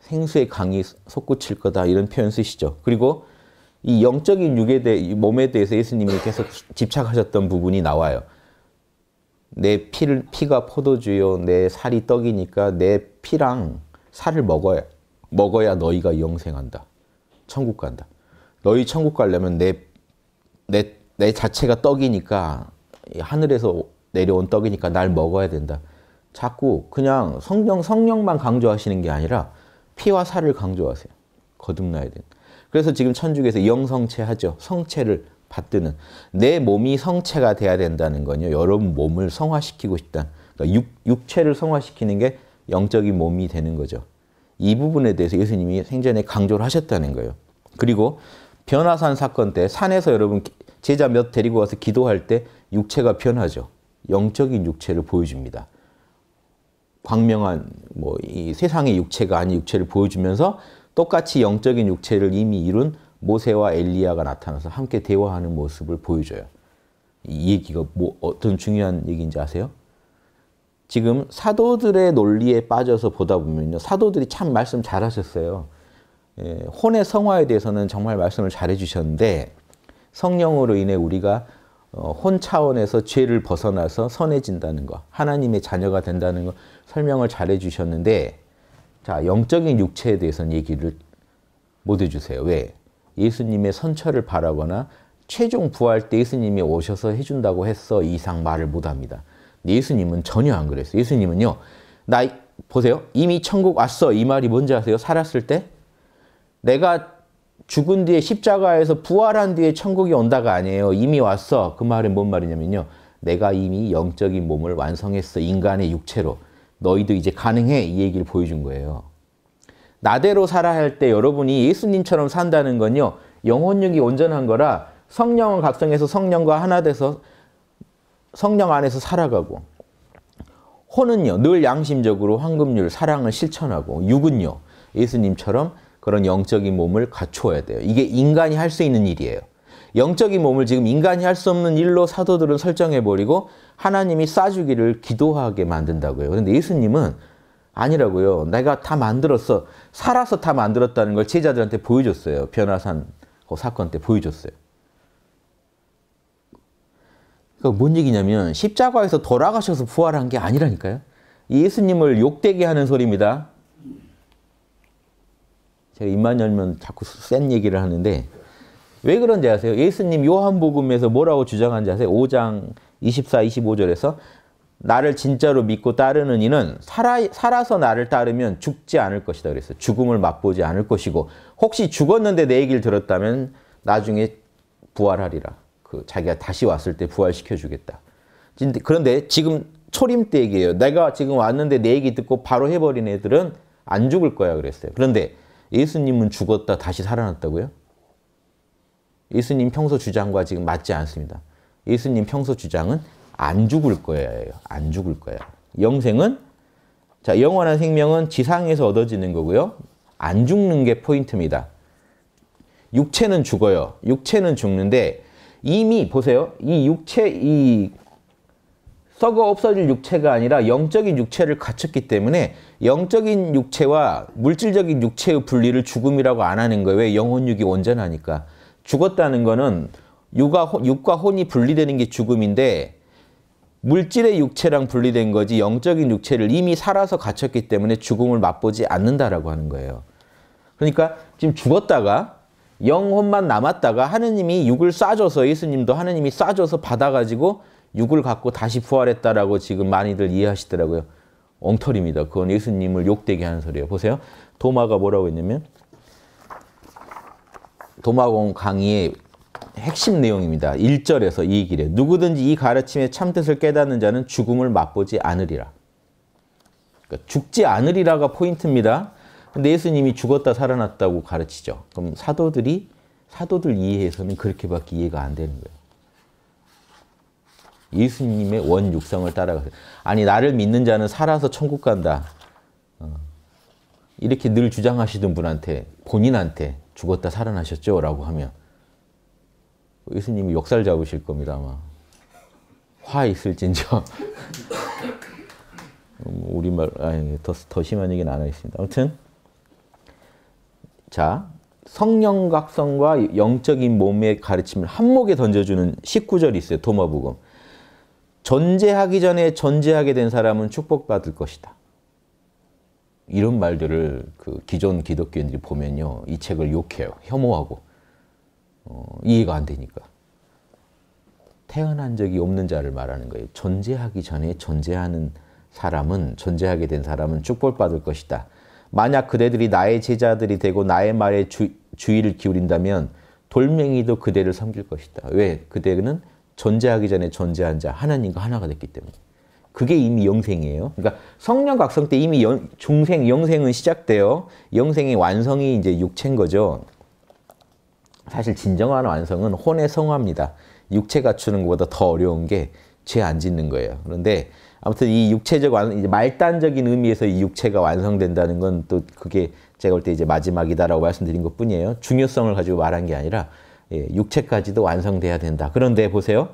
생수의 강이 솟구칠 거다. 이런 표현 쓰시죠. 그리고 이 영적인 육에 대해 이 몸에 대해서 예수님이 계속 집착하셨던 부분이 나와요. 내 피를 피가 포도주요 내 살이 떡이니까 내 피랑 살을 먹어야 먹어야 너희가 영생한다. 천국 간다. 너희 천국 가려면 내 내 내 자체가 떡이니까 하늘에서 내려온 떡이니까 날 먹어야 된다. 자꾸 그냥 성령 성령만 강조하시는 게 아니라 피와 살을 강조하세요. 거듭나야 된다. 그래서 지금 천주교에서 영성체 하죠. 성체를 받드는 내 몸이 성체가 돼야 된다는 건요. 여러분 몸을 성화시키고 싶다. 그러니까 육, 체를 성화시키는 게 영적인 몸이 되는 거죠. 이 부분에 대해서 예수님이 생전에 강조를 하셨다는 거예요. 그리고 변화산 사건 때 산에서 여러분 제자 몇 데리고 와서 기도할 때 육체가 변하죠. 영적인 육체를 보여줍니다. 광명한 뭐 이 세상의 육체가 아닌 육체를 보여주면서 똑같이 영적인 육체를 이미 이룬 모세와 엘리야가 나타나서 함께 대화하는 모습을 보여줘요. 이 얘기가 뭐 어떤 중요한 얘기인지 아세요? 지금 사도들의 논리에 빠져서 보다 보면요. 사도들이 참 말씀 잘하셨어요. 예, 혼의 성화에 대해서는 정말 말씀을 잘해주셨는데 성령으로 인해 우리가 어, 혼 차원에서 죄를 벗어나서 선해진다는 거, 하나님의 자녀가 된다는 거 설명을 잘해주셨는데 자, 영적인 육체에 대해서는 얘기를 못 해주세요. 왜? 예수님의 선처를 바라거나 최종 부활 때 예수님이 오셔서 해준다고 했어 이상 말을 못합니다. 예수님은 전혀 안 그랬어요. 예수님은요. 나 보세요. 이미 천국 왔어. 이 말이 뭔지 아세요? 살았을 때? 내가 죽은 뒤에 십자가에서 부활한 뒤에 천국이 온다가 아니에요. 이미 왔어. 그 말은 뭔 말이냐면요. 내가 이미 영적인 몸을 완성했어. 인간의 육체로. 너희도 이제 가능해 이 얘기를 보여준 거예요. 나대로 살아 할때 여러분이 예수님처럼 산다는 건요. 영혼력이 온전한 거라 성령을 각성해서 성령과 하나 돼서 성령 안에서 살아가고 혼은요. 늘 양심적으로 황금률, 사랑을 실천하고 육은요. 예수님처럼 그런 영적인 몸을 갖추야 돼요. 이게 인간이 할 수 있는 일이에요. 영적인 몸을 지금 인간이 할 수 없는 일로 사도들은 설정해버리고 하나님이 싸주기를 기도하게 만든다고요. 그런데 예수님은 아니라고요. 내가 다 만들었어. 살아서 다 만들었다는 걸 제자들한테 보여줬어요. 변화산 그 사건 때 보여줬어요. 그뭔 그러니까 얘기냐면 십자가에서 돌아가셔서 부활한 게 아니라니까요. 예수님을 욕되게 하는 소리입니다. 제가 입만 열면 자꾸 센 얘기를 하는데 왜 그런지 아세요? 예수님 요한복음에서 뭐라고 주장한지 아세요? 5장 24, 25절에서 나를 진짜로 믿고 따르는 이는 살아, 살아서 나를 따르면 죽지 않을 것이다 그랬어 죽음을 맛보지 않을 것이고 혹시 죽었는데 내 얘기를 들었다면 나중에 부활하리라. 그 자기가 다시 왔을 때 부활시켜 주겠다. 그런데 지금 초림 때 얘기예요. 내가 지금 왔는데 내 얘기 듣고 바로 해버린 애들은 안 죽을 거야 그랬어요. 그런데 예수님은 죽었다 다시 살아났다고요? 예수님 평소 주장과 지금 맞지 않습니다. 예수님 평소 주장은 안 죽을 거예요. 안 죽을 거야. 영생은 자, 영원한 생명은 지상에서 얻어지는 거고요. 안 죽는 게 포인트입니다. 육체는 죽어요. 육체는 죽는데 이미 보세요. 이 육체 이 썩어 없어질 육체가 아니라 영적인 육체를 갖췄기 때문에 영적인 육체와 물질적인 육체의 분리를 죽음이라고 안 하는 거예요. 왜 영혼육이 온전하니까. 죽었다는 거는 육과, 육과 혼이 분리되는 게 죽음인데 물질의 육체랑 분리된 거지 영적인 육체를 이미 살아서 갇혔기 때문에 죽음을 맛보지 않는다라고 하는 거예요. 그러니까 지금 죽었다가 영혼만 남았다가 하느님이 육을 쏴줘서 예수님도 하느님이 쏴줘서 받아가지고 육을 갖고 다시 부활했다라고 지금 많이들 이해하시더라고요. 엉터리입니다. 그건 예수님을 욕되게 하는 소리예요. 보세요. 도마가 뭐라고 했냐면 도마공 강의에 핵심 내용입니다. 1절에서 이 길에 누구든지 이 가르침의 참뜻을 깨닫는 자는 죽음을 맛보지 않으리라. 그러니까 죽지 않으리라가 포인트입니다. 근데 예수님이 죽었다 살아났다고 가르치죠. 그럼 사도들이 사도들 이해에서는 그렇게밖에 이해가 안 되는 거예요. 예수님의 원 육성을 따라가세요. 아니 나를 믿는 자는 살아서 천국 간다. 어. 이렇게 늘 주장하시던 분한테 본인한테 죽었다 살아나셨죠? 라고 하면 예수님이 역살 잡으실 겁니다 아마. 화 있을진저. 뭐, 우리말 아니 더, 더 심한 얘기는 안 하겠습니다. 아무튼 자 성령각성과 영적인 몸의 가르침을 한목에 던져주는 19절이 있어요. 도마복음. 전제하기 전에 전제하게 된 사람은 축복받을 것이다. 이런 말들을 그 기존 기독교인들이 보면요. 이 책을 욕해요. 혐오하고. 어, 이해가 안 되니까. 태어난 적이 없는 자를 말하는 거예요. 존재하기 전에 존재하는 사람은 존재하게 된 사람은 축복받을 것이다. 만약 그대들이 나의 제자들이 되고 나의 말에 주, 주의를 기울인다면 돌멩이도 그대를 섬길 것이다. 왜? 그대는 존재하기 전에 존재한 자 하나님과 하나가 됐기 때문에. 그게 이미 영생이에요. 그러니까 성령 각성 때 이미 연, 중생 영생은 시작돼요. 영생의 완성이 이제 육체인 거죠. 사실 진정한 완성은 혼의 성화입니다. 육체가 추는 것보다 더 어려운 게 죄 안 짓는 거예요. 그런데 아무튼 이 육체적 완, 말단적인 의미에서 이 육체가 완성된다는 건 또 그게 제가 볼 때 이제 마지막이다라고 말씀드린 것 뿐이에요. 중요성을 가지고 말한 게 아니라 예, 육체까지도 완성돼야 된다. 그런데 보세요.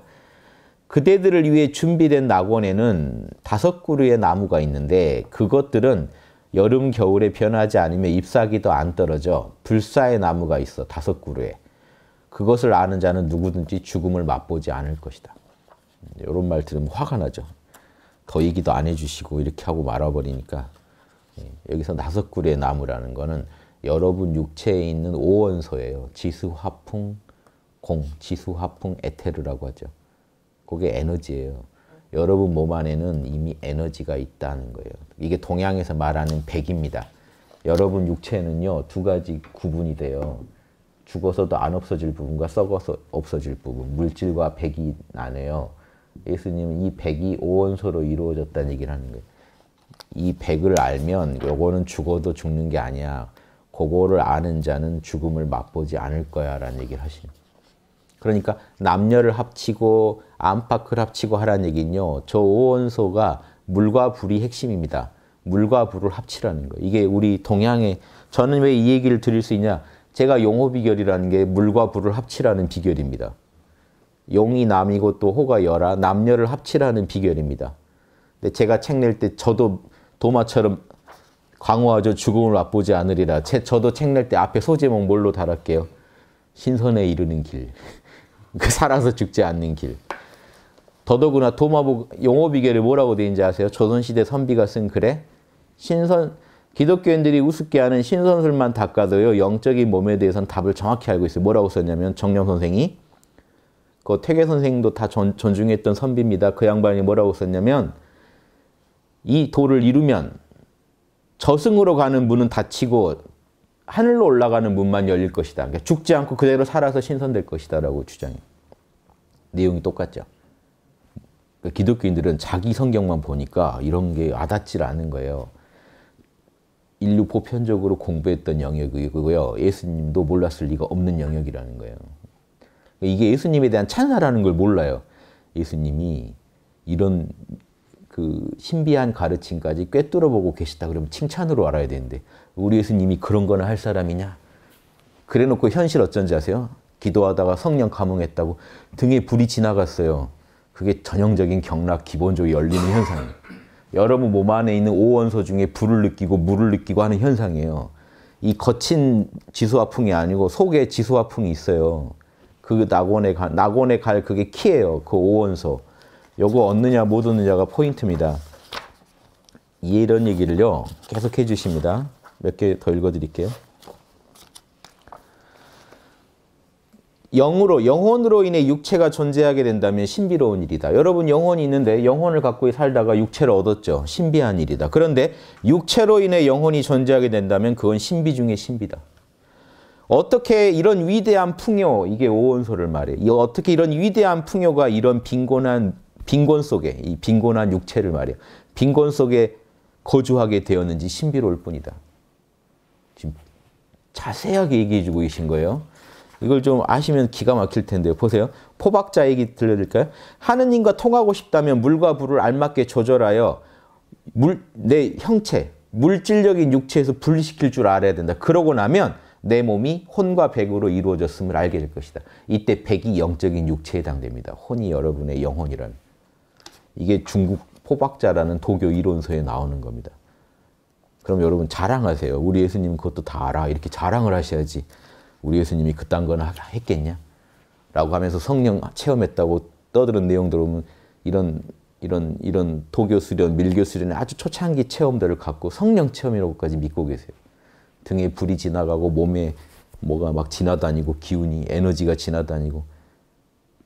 그대들을 위해 준비된 낙원에는 다섯 그루의 나무가 있는데 그것들은 여름 겨울에 변하지 않으며 잎사귀도 안 떨어져 불사의 나무가 있어 다섯 그루에 그것을 아는 자는 누구든지 죽음을 맛보지 않을 것이다. 이런 음, 말 들으면 화가 나죠. 더 얘기도 안 해주시고 이렇게 하고 말아버리니까 예, 여기서 나석구리의 나무라는 거는 여러분 육체에 있는 오원소예요. 지수화풍 공, 지수화풍 에테르라고 하죠. 그게 에너지예요. 여러분 몸 안에는 이미 에너지가 있다는 거예요. 이게 동양에서 말하는 백입니다. 여러분 육체는요 두 가지 구분이 돼요. 죽어서도 안 없어질 부분과 썩어서 없어질 부분, 물질과 백이 나네요. 예수님은 이 백이 오원소로 이루어졌다는 얘기를 하는 거예요. 이 백을 알면 요거는 죽어도 죽는 게 아니야. 그거를 아는 자는 죽음을 맛보지 않을 거야 라는 얘기를 하시는 그러니까 남녀를 합치고 안팎을 합치고 하라는 얘기는요. 저 오원소가 물과 불이 핵심입니다. 물과 불을 합치라는 거 이게 우리 동양의 저는 왜 이 얘기를 드릴 수 있냐. 제가 용호 비결이라는 게 물과 불을 합치라는 비결입니다. 용이 남이고 또 호가 여라 남녀를 합치라는 비결입니다. 근데 제가 책 낼 때 저도 도마처럼 광호하죠 죽음을 맛보지 않으리라. 제, 저도 책 낼 때 앞에 소제목 뭘로 달았게요? 신선에 이르는 길. [laughs] 그 살아서 죽지 않는 길. 더더구나 도마복 용호 비결이 뭐라고 돼 있는지 아세요? 조선시대 선비가 쓴 글에 신선 기독교인들이 우습게 하는 신선술만 닦아도요. 영적인 몸에 대해서는 답을 정확히 알고 있어요. 뭐라고 썼냐면 정령 선생이 그 퇴계 선생도 다 전, 존중했던 선비입니다. 그 양반이 뭐라고 썼냐면 이 도를 이루면 저승으로 가는 문은 닫히고 하늘로 올라가는 문만 열릴 것이다. 그러니까 죽지 않고 그대로 살아서 신선될 것이다. 라고 주장해 내용이 똑같죠. 그러니까 기독교인들은 자기 성경만 보니까 이런 게 와닿질 않은 거예요. 인류 보편적으로 공부했던 영역이고요. 예수님도 몰랐을 리가 없는 영역이라는 거예요. 이게 예수님에 대한 찬사라는 걸 몰라요. 예수님이 이런 그 신비한 가르침까지 꿰뚫어보고 계시다 그러면 칭찬으로 알아야 되는데 우리 예수님이 그런 거나 할 사람이냐? 그래놓고 현실 어쩐지 아세요? 기도하다가 성령 감흥했다고 등에 불이 지나갔어요. 그게 전형적인 경락 기본적으로 열리는 현상이에요. 여러분 몸 안에 있는 오원소 중에 불을 느끼고 물을 느끼고 하는 현상이에요. 이 거친 지수화풍이 아니고 속에 지수화풍이 있어요. 그 낙원에 갈, 낙원에 갈 그게 키예요. 그 오원소. 요거 얻느냐 못 얻느냐가 포인트입니다. 이런 얘기를요. 계속 해주십니다. 몇 개 더 읽어드릴게요. 영으로 영혼으로 인해 육체가 존재하게 된다면 신비로운 일이다. 여러분 영혼이 있는데 영혼을 갖고 살다가 육체를 얻었죠. 신비한 일이다. 그런데 육체로 인해 영혼이 존재하게 된다면 그건 신비 중의 신비다. 어떻게 이런 위대한 풍요, 이게 오원소를 말해. 어떻게 이런 위대한 풍요가 이런 빈곤한 빈곤 속에 이 빈곤한 육체를 말해. 빈곤 속에 거주하게 되었는지 신비로울 뿐이다. 지금 자세하게 얘기해 주고 계신 거예요. 이걸 좀 아시면 기가 막힐 텐데요. 보세요. 포박자 얘기 들려드릴까요? 하느님과 통하고 싶다면 물과 불을 알맞게 조절하여 물, 내 형체, 물질적인 육체에서 분리시킬 줄 알아야 된다. 그러고 나면 내 몸이 혼과 백으로 이루어졌음을 알게 될 것이다. 이때 백이 영적인 육체에 해당됩니다. 혼이 여러분의 영혼이란. 이게 중국 포박자라는 도교 이론서에 나오는 겁니다. 그럼 여러분 자랑하세요. 우리 예수님 그것도 다 알아. 이렇게 자랑을 하셔야지. 우리 예수님이 그딴 거는 했겠냐? 라고 하면서 성령 체험했다고 떠드는 내용 들어오면 이런 이런 이런 도교 수련, 밀교 수련의 아주 초창기 체험들을 갖고 성령 체험이라고까지 믿고 계세요. 등에 불이 지나가고 몸에 뭐가 막 지나다니고 기운이 에너지가 지나다니고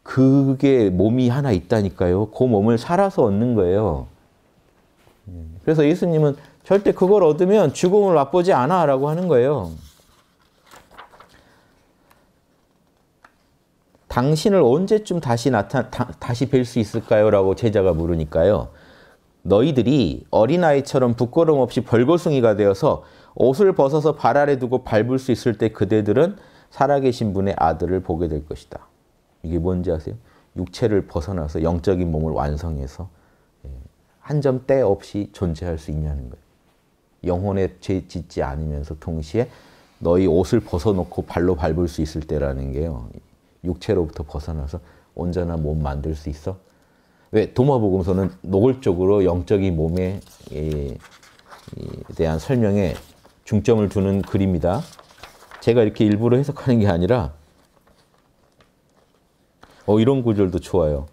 그게 몸이 하나 있다니까요. 그 몸을 살아서 얻는 거예요. 그래서 예수님은 절대 그걸 얻으면 죽음을 맛보지 않아라고 하는 거예요. 당신을 언제쯤 다시 나타 다, 다시 뵐 수 있을까요라고 제자가 물으니까요. 너희들이 어린아이처럼 부끄럼 없이 벌거숭이가 되어서 옷을 벗어서 발 아래 두고 밟을 수 있을 때 그대들은 살아계신 분의 아들을 보게 될 것이다. 이게 뭔지 아세요? 육체를 벗어나서 영적인 몸을 완성해서 예, 한점 때 없이 존재할 수 있냐는 거예요. 영혼에 죄 짓지 않으면서 동시에 너희 옷을 벗어놓고 발로 밟을 수 있을 때라는 게요. 육체로부터 벗어나서 온전한 몸 만들 수 있어? 왜 도마복음서는 노골적으로 영적인 몸에 예, 예, 대한 설명에 중점을 두는 글입니다. 제가 이렇게 일부러 해석하는 게 아니라 어, 이런 구절도 좋아요.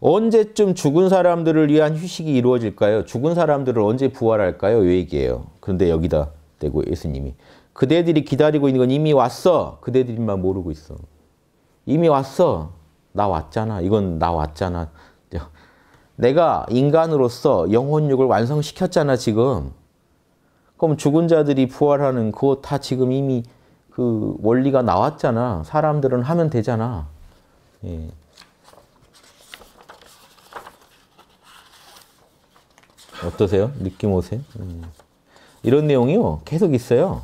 언제쯤 죽은 사람들을 위한 휴식이 이루어질까요? 죽은 사람들을 언제 부활할까요? 요 얘기예요. 그런데 여기다 대고 예수님이 그대들이 기다리고 있는 건 이미 왔어. 그대들만 모르고 있어. 이미 왔어. 나 왔잖아. 이건 나 왔잖아. 내가 인간으로서 영혼육을 완성시켰잖아, 지금. 그럼 죽은 자들이 부활하는 그거 다 지금 이미 그 원리가 나왔잖아. 사람들은 하면 되잖아. 예. 어떠세요? 느낌 오세요? 음. 이런 내용이요. 뭐 계속 있어요.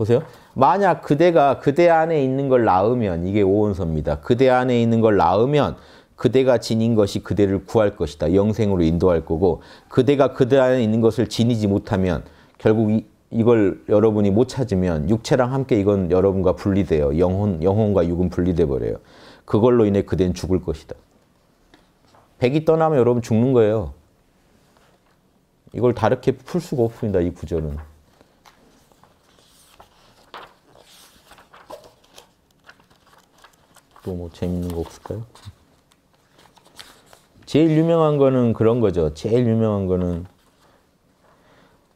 보세요. 만약 그대가 그대 안에 있는 걸 낳으면 이게 오온서입니다. 그대 안에 있는 걸 낳으면 그대가 지닌 것이 그대를 구할 것이다. 영생으로 인도할 거고 그대가 그대 안에 있는 것을 지니지 못하면 결국 이, 이걸 여러분이 못 찾으면 육체랑 함께 이건 여러분과 분리돼요. 영혼, 영혼과 육은 분리돼 버려요. 그걸로 인해 그대는 죽을 것이다. 백이 떠나면 여러분 죽는 거예요. 이걸 다르게 풀 수가 없습니다. 이 구절은. 또뭐 재밌는 거 없을까요? 제일 유명한 거는 그런 거죠. 제일 유명한 거는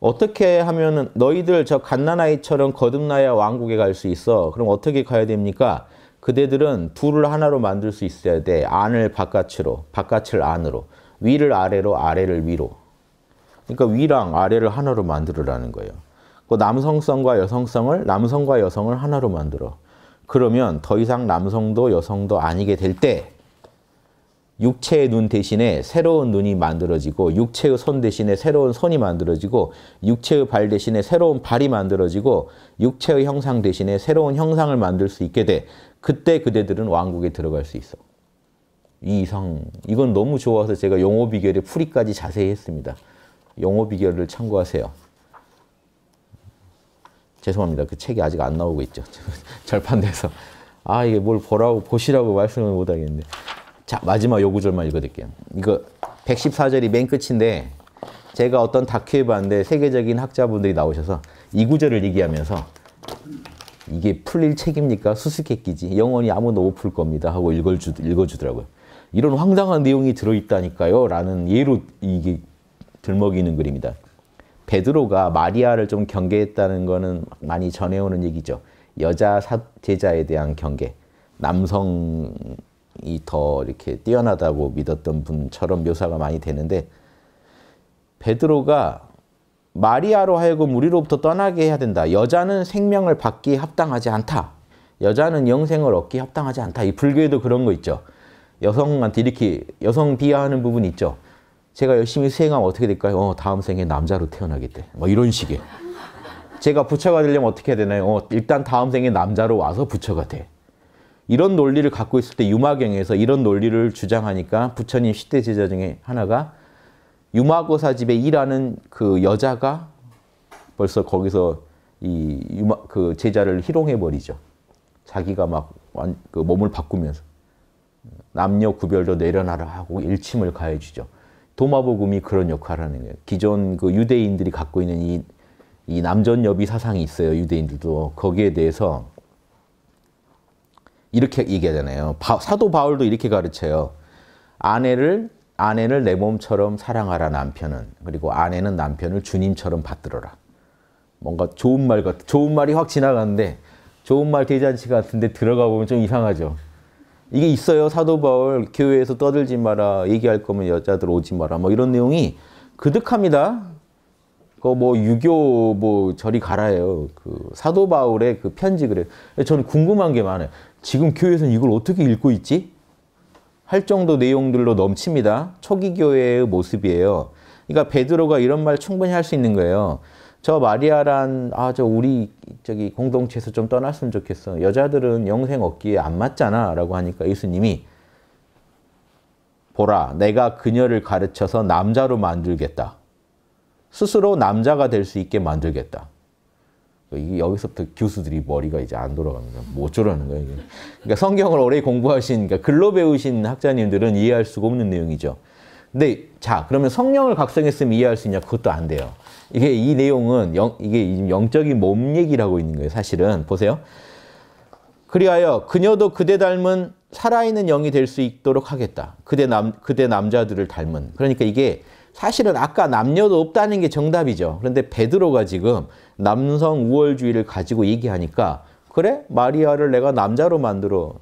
어떻게 하면은 너희들 저 갓난아이처럼 거듭나야 왕국에 갈 수 있어. 그럼 어떻게 가야 됩니까? 그대들은 둘을 하나로 만들 수 있어야 돼. 안을 바깥으로, 바깥을 안으로, 위를 아래로, 아래를 위로. 그러니까 위랑 아래를 하나로 만들으라는 거예요. 그 남성성과 여성성을 남성과 여성을 하나로 만들어. 그러면 더 이상 남성도 여성도 아니게 될 때 육체의 눈 대신에 새로운 눈이 만들어지고 육체의 손 대신에 새로운 손이 만들어지고 육체의 발 대신에 새로운 발이 만들어지고 육체의 형상 대신에 새로운 형상을 만들 수 있게 돼. 그때 그대들은 왕국에 들어갈 수 있어. 이 이상 이건 너무 좋아서 제가 용호 비결의 풀이까지 자세히 했습니다. 용호 비결을 참고하세요. 죄송합니다. 그 책이 아직 안 나오고 있죠. [laughs] 절판돼서. 아, 이게 뭘 보라고, 보시라고 말씀을 못 하겠는데. 자, 마지막 요구절만 읽어드릴게요. 이거 114절이 맨 끝인데, 제가 어떤 다큐에 봤는데 세계적인 학자분들이 나오셔서 이 구절을 얘기하면서 이게 풀릴 책입니까? 수수께끼지. 영원히 아무도 못 풀 겁니다. 하고 읽어주, 읽어주더라고요. 이런 황당한 내용이 들어있다니까요. 라는 예로 이게 들먹이는 글입니다. 베드로가 마리아를 좀 경계했다는 것은 많이 전해오는 얘기죠. 여자 제자에 대한 경계. 남성이 더 이렇게 뛰어나다고 믿었던 분처럼 묘사가 많이 되는데 베드로가 마리아로 하여금 우리로부터 떠나게 해야 된다. 여자는 생명을 받기 합당하지 않다. 여자는 영생을 얻기 합당하지 않다. 이 불교에도 그런 거 있죠. 여성한테 이렇게 여성 비하하는 부분 있죠. 제가 열심히 수행하면 어떻게 될까요? 어, 다음 생에 남자로 태어나겠대. 뭐 이런 식의. 제가 부처가 되려면 어떻게 해야 되나요? 어, 일단 다음 생에 남자로 와서 부처가 돼. 이런 논리를 갖고 있을 때 유마경에서 이런 논리를 주장하니까 부처님 10대 제자 중에 하나가 유마고사 집에 일하는 그 여자가 벌써 거기서 이 유마 그 제자를 희롱해 버리죠. 자기가 막 그 몸을 바꾸면서 남녀 구별도 내려놔라 하고 일침을 가해 주죠. 도마복음이 그런 역할을 하는 거예요. 기존 그 유대인들이 갖고 있는 이, 이 남전여비 사상이 있어요. 유대인들도 거기에 대해서 이렇게 얘기하잖아요. 바, 사도 바울도 이렇게 가르쳐요. 아내를 아내를 내 몸처럼 사랑하라 남편은 그리고 아내는 남편을 주님처럼 받들어라. 뭔가 좋은 말같 좋은 말이 확 지나가는데 좋은 말 대잔치 같은데 들어가 보면 좀 이상하죠. 이게 있어요. 사도 바울 교회에서 떠들지 마라. 얘기할 거면 여자들 오지 마라. 뭐 이런 내용이 그득합니다. 그 뭐 유교 뭐 저리 가라요그 사도 바울의 그 편지 그래요. 저는 궁금한 게 많아요. 지금 교회에서는 이걸 어떻게 읽고 있지? 할 정도 내용들로 넘칩니다. 초기 교회의 모습이에요. 그러니까 베드로가 이런 말 충분히 할 수 있는 거예요. 저 마리아란 아 저 우리 저기 공동체에서 좀 떠났으면 좋겠어. 여자들은 영생 얻기에 안 맞잖아라고 하니까 예수님이 보라 내가 그녀를 가르쳐서 남자로 만들겠다. 스스로 남자가 될 수 있게 만들겠다. 여기서부터 교수들이 머리가 이제 안 돌아갑니다. 뭐 어쩌라는 거예요. 그러니까 성경을 오래 공부하신, 그러니까 글로 배우신 학자님들은 이해할 수가 없는 내용이죠. 근데 자, 그러면 성령을 각성했으면 이해할 수 있냐? 그것도 안 돼요. 이게 이 내용은 영, 이게 영적인 몸얘기하고 있는 거예요. 사실은 보세요. 그리하여 그녀도 그대 닮은 살아있는 영이 될 수 있도록 하겠다. 그대 남 그대 남자들을 닮은. 그러니까 이게 사실은 아까 남녀도 없다는 게 정답이죠. 그런데 베드로가 지금 남성 우월주의를 가지고 얘기하니까 그래 마리아를 내가 남자로 만들어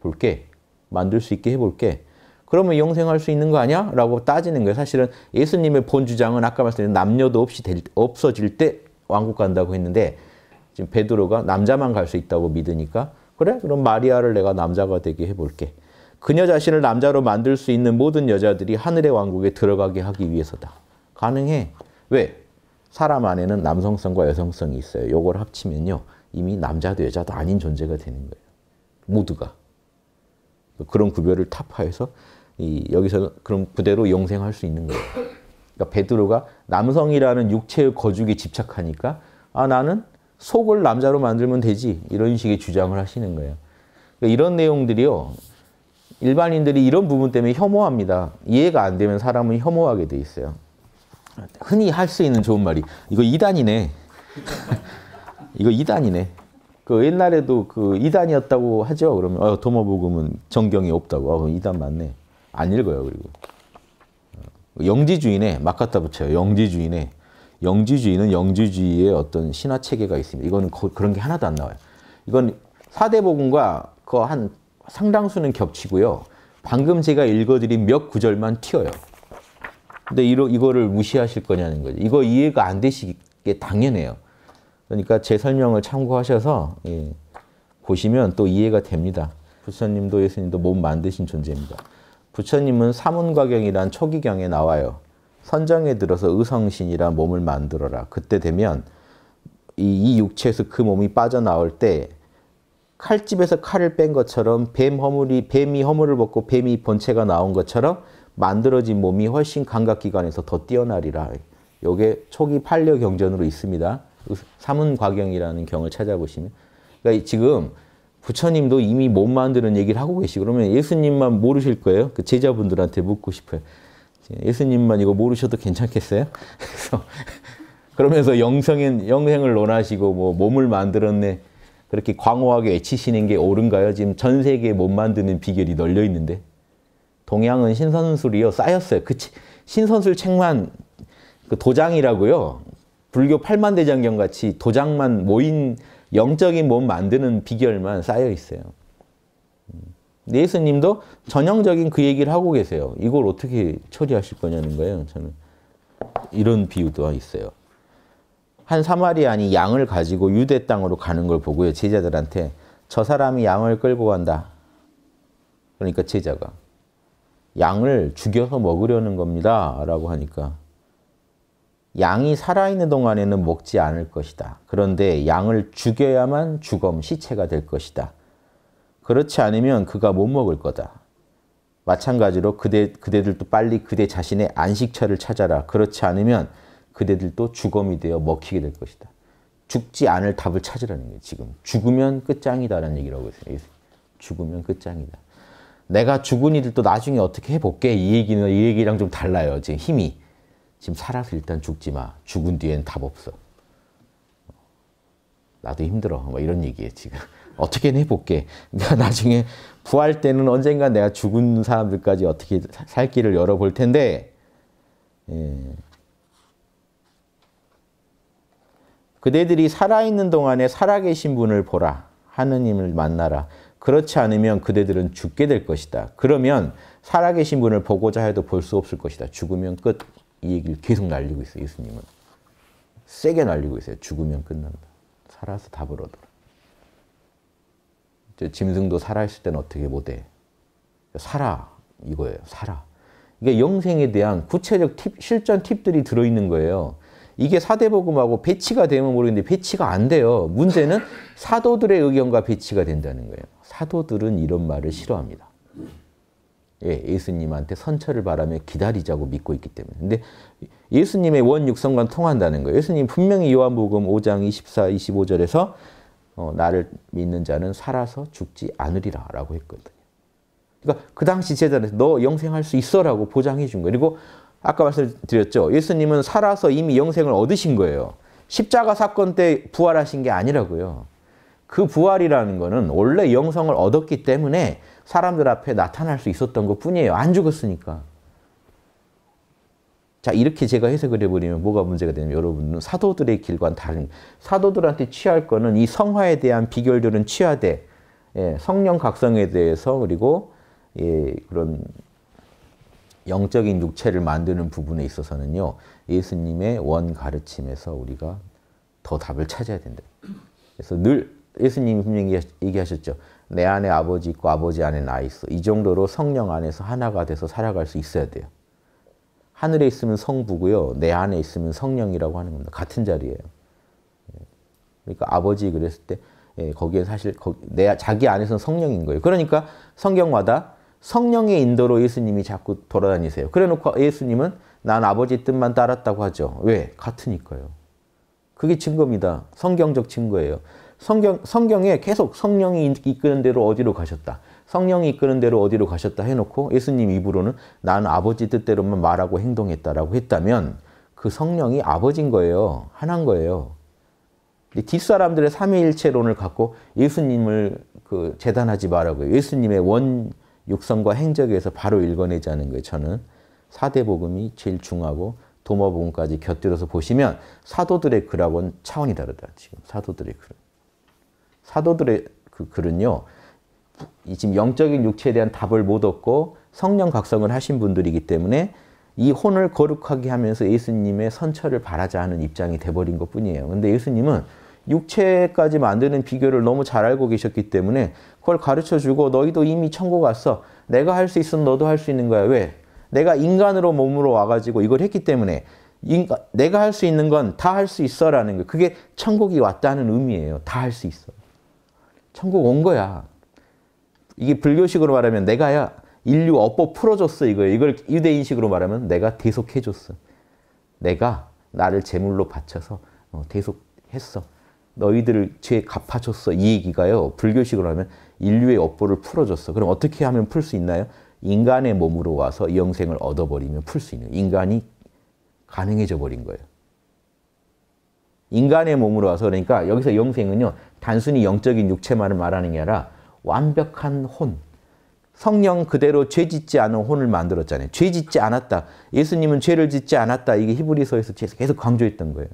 볼게. 만들 수 있게 해볼게. 그러면 영생할 수 있는 거 아니야? 라고 따지는 거예요. 사실은 예수님의 본 주장은 아까 말씀드린 남녀도 없이 될, 없어질 때 왕국 간다고 했는데 지금 베드로가 남자만 갈 수 있다고 믿으니까 그래? 그럼 마리아를 내가 남자가 되게 해볼게. 그녀 자신을 남자로 만들 수 있는 모든 여자들이 하늘의 왕국에 들어가게 하기 위해서다. 가능해. 왜? 사람 안에는 남성성과 여성성이 있어요. 요걸 합치면요. 이미 남자도 여자도 아닌 존재가 되는 거예요. 모두가. 그런 구별을 타파해서 이 여기서 그럼 그대로 영생할 수 있는 거예요. 그러니까 베드로가 남성이라는 육체의 거죽에 집착하니까 아 나는 속을 남자로 만들면 되지 이런 식의 주장을 하시는 거예요. 그러니까 이런 내용들이요. 일반인들이 이런 부분 때문에 혐오합니다. 이해가 안 되면 사람은 혐오하게 돼 있어요. 흔히 할 수 있는 좋은 말이 이거 이단이네 [laughs] 이거 이단이네. 그 옛날에도 그 이단이었다고 하죠. 그러면 어, 도모복음은 정경이 없다고. 어, 이단 맞네. 안 읽어요, 그리고. 영지주의네, 막 갖다 붙여요. 영지주의네. 영지주의는 영지주의의 어떤 신화 체계가 있습니다. 이거는 거, 그런 게 하나도 안 나와요. 이건 사대복음과 그한 상당수는 겹치고요. 방금 제가 읽어드린 몇 구절만 튀어요. 근데 이러, 이거를 무시하실 거냐는 거죠. 이거 이해가 안 되시게 당연해요. 그러니까 제 설명을 참고하셔서 예, 보시면 또 이해가 됩니다. 부처님도 예수님도 몸 만드신 존재입니다. 부처님은 사문과경이란 초기경에 나와요. 선정에 들어서 의성신이란 몸을 만들어라. 그때 되면 이, 이 육체에서 그 몸이 빠져나올 때 칼집에서 칼을 뺀 것처럼 뱀 허물이 뱀이 허물을 벗고 뱀이 본체가 나온 것처럼 만들어진 몸이 훨씬 감각기관에서 더 뛰어나리라. 요게 초기 판려 경전으로 있습니다. 사문과경이라는 경을 찾아보시면 그러니까 지금 부처님도 이미 못 만드는 얘기를 하고 계시 고 그러면 예수님만 모르실 거예요. 그 제자분들한테 묻고 싶어요. 예수님만 이거 모르셔도 괜찮겠어요? [laughs] 그래서 그러면서 영생인, 영생을 논하시고 뭐 몸을 만들었네 그렇게 광호하게 외치시는 게 옳은가요? 지금 전 세계에 못 만드는 비결이 널려 있는데 동양은 신선술이요 쌓였어요. 그 신선술 책만 그 도장이라고요. 불교 팔만대장경 같이 도장만 모인 영적인 몸 만드는 비결만 쌓여 있어요. 음. 네, 예수님도 전형적인 그 얘기를 하고 계세요. 이걸 어떻게 처리하실 거냐는 거예요. 저는 이런 비유도 있어요. 한 사마리안이 양을 가지고 유대 땅으로 가는 걸 보고요. 제자들한테 저 사람이 양을 끌고 간다. 그러니까 제자가 양을 죽여서 먹으려는 겁니다. 라고 하니까 양이 살아있는 동안에는 먹지 않을 것이다. 그런데 양을 죽여야만 죽음 시체가 될 것이다. 그렇지 않으면 그가 못 먹을 거다. 마찬가지로 그대, 그대들도 빨리 그대 자신의 안식처를 찾아라. 그렇지 않으면 그대들도 죽음이 되어 먹히게 될 것이다. 죽지 않을 답을 찾으라는 거예요, 지금. 죽으면 끝장이다라는 얘기라고 했어요. 죽으면 끝장이다. 내가 죽은 이들도 나중에 어떻게 해볼게. 이 얘기는 이 얘기랑 좀 달라요, 지금 힘이. 지금 살아서 일단 죽지 마. 죽은 뒤엔 답 없어. 나도 힘들어. 뭐 이런 얘기예 지금. [laughs] 어떻게든 해볼게. 내가 그러니까 [laughs] 나중에 부활 때는 언젠가 내가 죽은 사람들까지 어떻게 살 길을 열어볼 텐데, 예. 그대들이 살아있는 동안에 살아계신 분을 보라. 하느님을 만나라. 그렇지 않으면 그대들은 죽게 될 것이다. 그러면 살아계신 분을 보고자 해도 볼 수 없을 것이다. 죽으면 끝. 이 얘기를 계속 날리고 있어요. 예수님은 세게 날리고 있어요. 죽으면 끝난다. 살아서 답을 얻어라. 짐승도 살아있을 때 어떻게 못해. 살아 이거예요. 살아. 이게 영생에 대한 구체적 팁, 실전 팁들이 들어있는 거예요. 이게 사대복음하고 배치가 되면 모르겠는데 배치가 안 돼요. 문제는 사도들의 의견과 배치가 된다는 거예요. 사도들은 이런 말을 싫어합니다. 예, 예수님한테 선처를 바라며 기다리자고 믿고 있기 때문에. 근데 예수님의 원육성과 통한다는 거예요. 예수님 분명히 요한복음 5장 24, 25절에서 어, 나를 믿는 자는 살아서 죽지 않으리라 라고 했거든요. 그러니까 그 당시 제자는 너 영생할 수 있어 라고 보장해 준 거예요. 그리고 아까 말씀드렸죠. 예수님은 살아서 이미 영생을 얻으신 거예요. 십자가 사건 때 부활하신 게 아니라고요. 그 부활이라는 거는 원래 영성을 얻었기 때문에 사람들 앞에 나타날 수 있었던 것 뿐이에요. 안 죽었으니까. 자, 이렇게 제가 해석을 해버리면 뭐가 문제가 되냐면 여러분, 사도들의 길과는 다른, 사도들한테 취할 거는 이 성화에 대한 비결들은 취하되, 예, 성령 각성에 대해서 그리고 예, 그런 영적인 육체를 만드는 부분에 있어서는요. 예수님의 원 가르침에서 우리가 더 답을 찾아야 된다. 그래서 늘 예수님이 분명히 얘기하셨죠. 내 안에 아버지 있고 아버지 안에 나 있어. 이 정도로 성령 안에서 하나가 돼서 살아갈 수 있어야 돼요. 하늘에 있으면 성부고요. 내 안에 있으면 성령이라고 하는 겁니다. 같은 자리예요. 예. 그러니까 아버지 그랬을 때 예, 거기에 사실 내 자기 안에서는 성령인 거예요. 그러니까 성경마다 성령의 인도로 예수님이 자꾸 돌아다니세요. 그래놓고 예수님은 난 아버지 뜻만 따랐다고 하죠. 왜? 같으니까요. 그게 증거입니다. 성경적 증거예요. 성경, 성경에 계속 성령이 이끄는 대로 어디로 가셨다. 성령이 이끄는 대로 어디로 가셨다 해놓고 예수님 입으로는 나는 아버지 뜻대로만 말하고 행동했다라고 했다면 그 성령이 아버진 거예요. 하나인 거예요. 뒷사람들의 삼위일체론을 갖고 예수님을 그 재단하지 말라고 예수님의 원 육성과 행적에서 바로 읽어내자는 거예요. 저는 사대 복음이 제일 중하고 도마 복음까지 곁들여서 보시면 사도들의 글하고는 차원이 다르다. 지금 사도들의 글. 사도들의 그 글은요. 지금 영적인 육체에 대한 답을 못 얻고 성령 각성을 하신 분들이기 때문에 이 혼을 거룩하게 하면서 예수님의 선처를 바라자 하는 입장이 돼버린 것 뿐이에요. 근데 예수님은 육체까지 만드는 비결을 너무 잘 알고 계셨기 때문에 그걸 가르쳐 주고 너희도 이미 천국 왔어. 내가 할 수 있으면 너도 할 수 있는 거야. 왜? 내가 인간으로 몸으로 와가지고 이걸 했기 때문에 인가, 내가 할 수 있는 건 다 할 수 있어라는 거. 그게 천국이 왔다는 의미예요. 다 할 수 있어. 천국 온 거야. 이게 불교식으로 말하면 내가야 인류 업보 풀어줬어 이거예요. 이걸 유대인식으로 말하면 내가 대속해줬어. 내가 나를 제물로 바쳐서 어, 대속했어. 너희들을 죄 갚아줬어. 이 얘기가요. 불교식으로 하면 인류의 업보를 풀어줬어. 그럼 어떻게 하면 풀 수 있나요? 인간의 몸으로 와서 영생을 얻어버리면 풀 수 있는 인간이 가능해져 버린 거예요. 인간의 몸으로 와서 그러니까 여기서 영생은요. 단순히 영적인 육체만을 말하는 게 아니라 완벽한 혼. 성령 그대로 죄 짓지 않은 혼을 만들었잖아요. 죄 짓지 않았다. 예수님은 죄를 짓지 않았다. 이게 히브리서에서 계속 강조했던 거예요.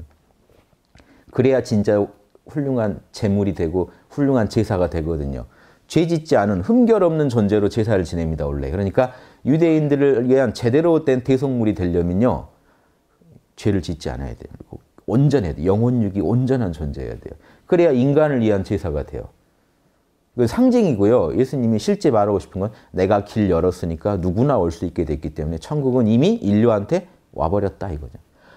그래야 진짜 훌륭한 제물이 되고 훌륭한 제사가 되거든요. 죄 짓지 않은 흠결 없는 존재로 제사를 지냅니다. 원래. 그러니까 유대인들을 위한 제대로 된대성물이 되려면요. 죄를 짓지 않아야 되고 온전해야 돼. 영혼육이 온전한 존재여야 돼요. 그래야 인간을 위한 제사가 돼요. 그 상징이고요. 예수님이 실제 말하고 싶은 건 내가 길 열었으니까 누구나 올 수 있게 됐기 때문에 천국은 이미 인류한테 와버렸다 이거죠.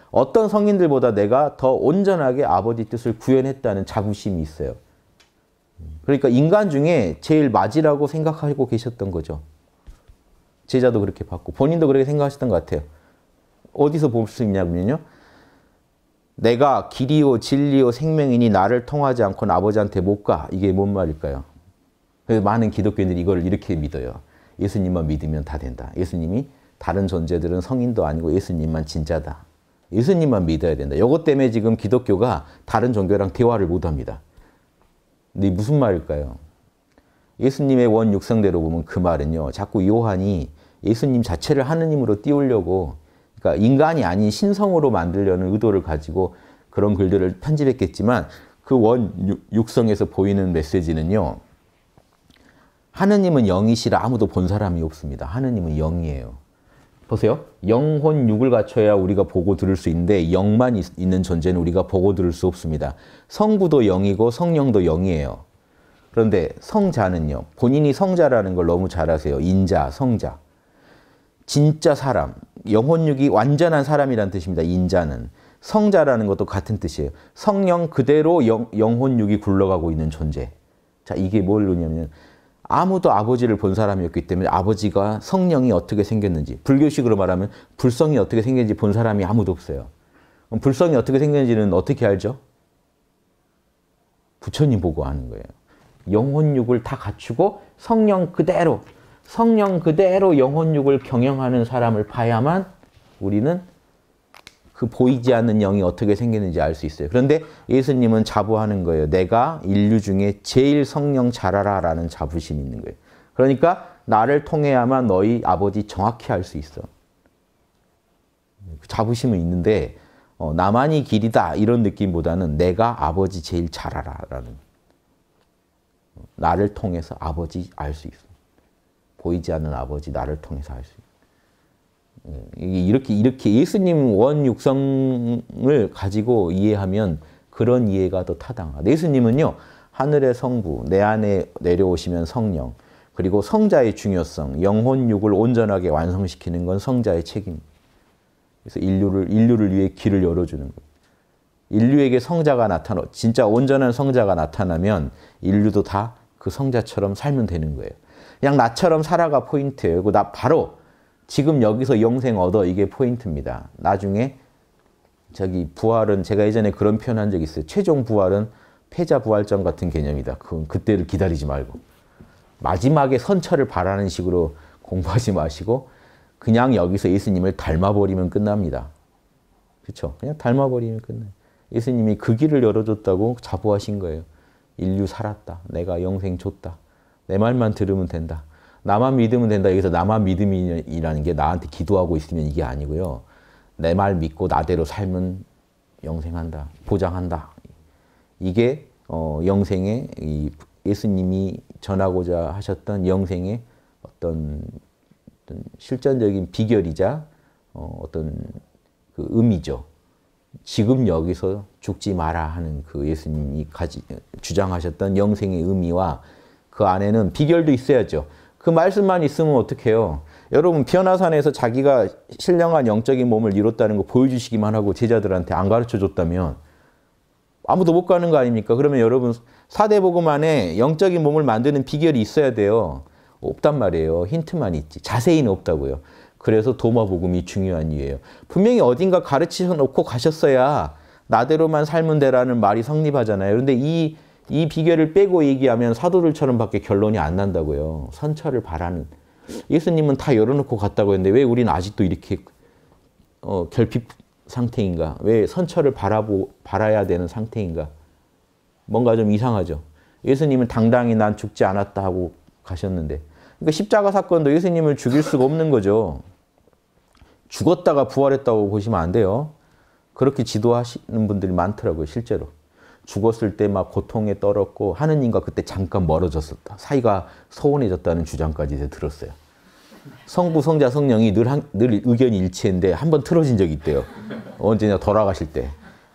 어떤 성인들보다 내가 더 온전하게 아버지 뜻을 구현했다는 자부심이 있어요. 그러니까 인간 중에 제일 맞이라고 생각하고 계셨던 거죠. 제자도 그렇게 봤고 본인도 그렇게 생각하셨던 것 같아요. 어디서 볼 수 있냐면요. 내가 길이요 진리요 생명이니 나를 통하지 않고는 아버지한테 못 가. 이게 뭔 말일까요? 많은 기독교인들이 이걸 이렇게 믿어요. 예수님만 믿으면 다 된다. 예수님이 다른 존재들은 성인도 아니고 예수님만 진짜다. 예수님만 믿어야 된다. 이것 때문에 지금 기독교가 다른 종교랑 대화를 못합니다. 근데 무슨 말일까요? 예수님의 원 육성대로 보면 그 말은요. 자꾸 요한이 예수님 자체를 하느님으로 띄우려고 그러니까 인간이 아닌 신성으로 만들려는 의도를 가지고 그런 글들을 편집했겠지만 그 원 육성에서 보이는 메시지는요. 하느님은 영이시라 아무도 본 사람이 없습니다. 하느님은 영이에요. 보세요. 영혼 육을 갖춰야 우리가 보고 들을 수 있는데 영만 있, 있는 존재는 우리가 보고 들을 수 없습니다. 성부도 영이고 성령도 영이에요. 그런데 성자는요. 본인이 성자라는 걸 너무 잘 아세요. 인자, 성자. 진짜 사람, 영혼육이 완전한 사람이란 뜻입니다. 인자는. 성자라는 것도 같은 뜻이에요. 성령 그대로 영, 혼육이 굴러가고 있는 존재. 자, 이게 뭘 의미냐면 아무도 아버지를 본 사람이었기 때문에 아버지가 성령이 어떻게 생겼는지 불교식으로 말하면 불성이 어떻게 생겼는지 본 사람이 아무도 없어요. 불성이 어떻게 생겼는지는 어떻게 알죠? 부처님 보고 아는 거예요. 영혼육을 다 갖추고 성령 그대로 성령 그대로 영혼육을 경영하는 사람을 봐야만 우리는 그 보이지 않는 영이 어떻게 생기는지 알 수 있어요. 그런데 예수님은 자부하는 거예요. 내가 인류 중에 제일 성령 잘하라 라는 자부심이 있는 거예요. 그러니까 나를 통해야만 너희 아버지 정확히 알 수 있어. 그 자부심은 있는데 어, 나만이 길이다 이런 느낌보다는 내가 아버지 제일 잘 알아라는 어, 나를 통해서 아버지 알 수 있어. 보이지 않는 아버지 나를 통해서 알수 음, 이렇게 이렇게 예수님 원 육성을 가지고 이해하면 그런 이해가 더 타당하다. 예수님은요 하늘의 성부 내 안에 내려오시면 성령 그리고 성자의 중요성 영혼 육을 온전하게 완성시키는 건 성자의 책임. 그래서 인류를 인류를 위해 길을 열어주는 것. 인류에게 성자가 나타나 진짜 온전한 성자가 나타나면 인류도 다 그 성자처럼 살면 되는 거예요. 그냥 나처럼 살아가 포인트예요. 나 바로 지금 여기서 영생 얻어 이게 포인트입니다. 나중에 저기 부활은 제가 예전에 그런 표현한 적 있어요. 최종 부활은 패자 부활전 같은 개념이다. 그건 그때를 기다리지 말고 마지막에 선처를 바라는 식으로 공부하지 마시고 그냥 여기서 예수님을 닮아버리면 끝납니다. 그렇죠? 그냥 닮아버리면 끝나요. 예수님이 그 길을 열어줬다고 자부하신 거예요. 인류 살았다. 내가 영생 줬다. 내 말만 들으면 된다. 나만 믿으면 된다. 여기서 나만 믿음이라는 게 나한테 기도하고 있으면 이게 아니고요. 내 말 믿고 나대로 살면 영생한다. 보장한다. 이게 어, 영생의 이 예수님이 전하고자 하셨던 영생의 어떤, 어떤 실전적인 비결이자 어, 어떤 그 의미죠. 지금 여기서 죽지 마라 하는 그 예수님이 가지, 주장하셨던 영생의 의미와 그 안에는 비결도 있어야죠. 그 말씀만 있으면 어떡해요. 여러분 변어산에서 자기가 신령한 영적인 몸을 이뤘다는 거 보여주시기만 하고 제자들한테 안 가르쳐줬다면 아무도 못 가는 거 아닙니까? 그러면 여러분 사대복음 안에 영적인 몸을 만드는 비결이 있어야 돼요. 없단 말이에요. 힌트만 있지. 자세히는 없다고요. 그래서 도마복음이 중요한 이유예요. 분명히 어딘가 가르치셔 놓고 가셨어야 나대로만 살면 되라는 말이 성립하잖아요. 그런데 이이 비결을 빼고 얘기하면 사도들처럼 밖에 결론이 안 난다고요. 선처를 바라는. 예수님은 다 열어놓고 갔다고 했는데 왜 우리는 아직도 이렇게 어, 결핍 상태인가? 왜 선처를 바라보, 바라야 되는 상태인가? 뭔가 좀 이상하죠. 예수님은 당당히 난 죽지 않았다 하고 가셨는데. 그러니까 십자가 사건도 예수님을 죽일 수가 없는 거죠. 죽었다가 부활했다고 보시면 안 돼요. 그렇게 지도하시는 분들이 많더라고요, 실제로. 죽었을 때 막 고통에 떨었고 하느님과 그때 잠깐 멀어졌었다. 사이가 소원해졌다는 주장까지 이제 들었어요. 성부, 성자, 성령이 늘, 한, 늘 의견이 일치했는데 한번 틀어진 적이 있대요. 언제냐 돌아가실 때.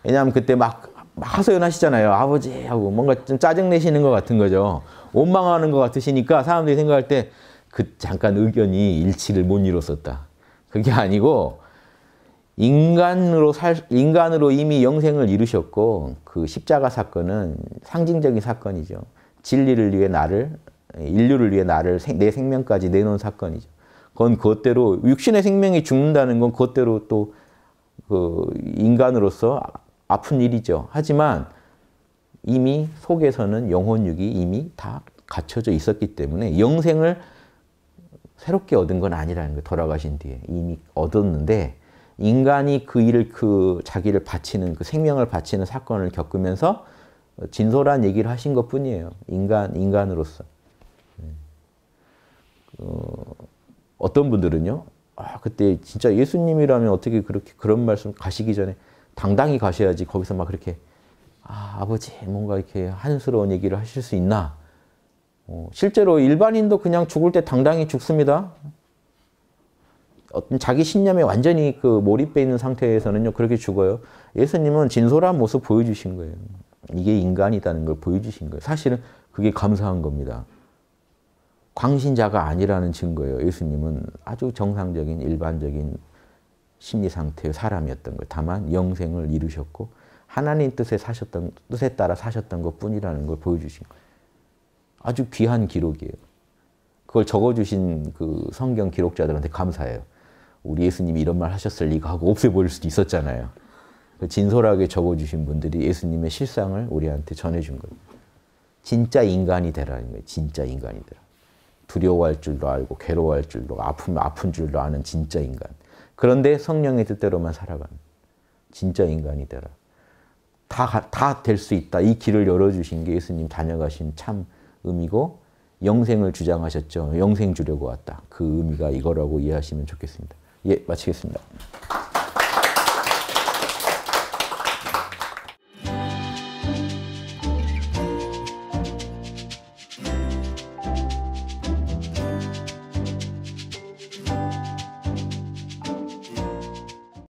왜냐하면 그때 막, 막 하소연하시잖아요. 아버지 하고 뭔가 좀 짜증내시는 것 같은 거죠. 원망하는 것 같으시니까 사람들이 생각할 때 그 잠깐 의견이 일치를 못 이뤘었다. 그게 아니고 인간으로 살, 인간으로 이미 영생을 이루셨고 그 십자가 사건은 상징적인 사건이죠. 진리를 위해 나를, 인류를 위해 나를 내 생명까지 내놓은 사건이죠. 그건 그대로 육신의 생명이 죽는다는 건그대로또 그 인간으로서 아픈 일이죠. 하지만 이미 속에서는 영혼육이 이미 다 갖춰져 있었기 때문에 영생을 새롭게 얻은 건 아니라는 거 돌아가신 뒤에 이미 얻었는데 인간이 그 일을 그 자기를 바치는 그 생명을 바치는 사건을 겪으면서 진솔한 얘기를 하신 것 뿐이에요. 인간, 인간으로서. 네. 어, 떤 분들은요, 아, 그때 진짜 예수님이라면 어떻게 그렇게 그런 말씀 가시기 전에 당당히 가셔야지 거기서 막 그렇게 아, 아버지 뭔가 이렇게 한스러운 얘기를 하실 수 있나? 어, 실제로 일반인도 그냥 죽을 때 당당히 죽습니다. 어떤 자기 신념에 완전히 그 몰입돼 있는 상태에서는요 그렇게 죽어요. 예수님은 진솔한 모습 보여주신 거예요. 이게 인간이라는 걸 보여주신 거예요. 사실은 그게 감사한 겁니다. 광신자가 아니라는 증거예요. 예수님은 아주 정상적인 일반적인 심리 상태의 사람이었던 거예요. 다만 영생을 이루셨고 하나님 뜻에 사셨던 뜻에 따라 사셨던 것뿐이라는 걸 보여주신 거예요. 아주 귀한 기록이에요. 그걸 적어주신 그 성경 기록자들한테 감사해요. 우리 예수님이 이런 말 하셨을 리가 하고 없애 보일 수도 있었잖아요. 그 진솔하게 적어주신 분들이 예수님의 실상을 우리한테 전해준 거예요. 진짜 인간이 되라는 거예요. 진짜 인간이 되라. 두려워할 줄도 알고 괴로워할 줄도 아프면 아픈 줄도 아는 진짜 인간. 그런데 성령의 뜻대로만 살아가는 진짜 인간이 되라. 다 다 될 수 있다. 이 길을 열어주신 게 예수님 다녀가신 참 의미고 영생을 주장하셨죠. 영생 주려고 왔다. 그 의미가 이거라고 이해하시면 좋겠습니다. 예, 마치겠습니다.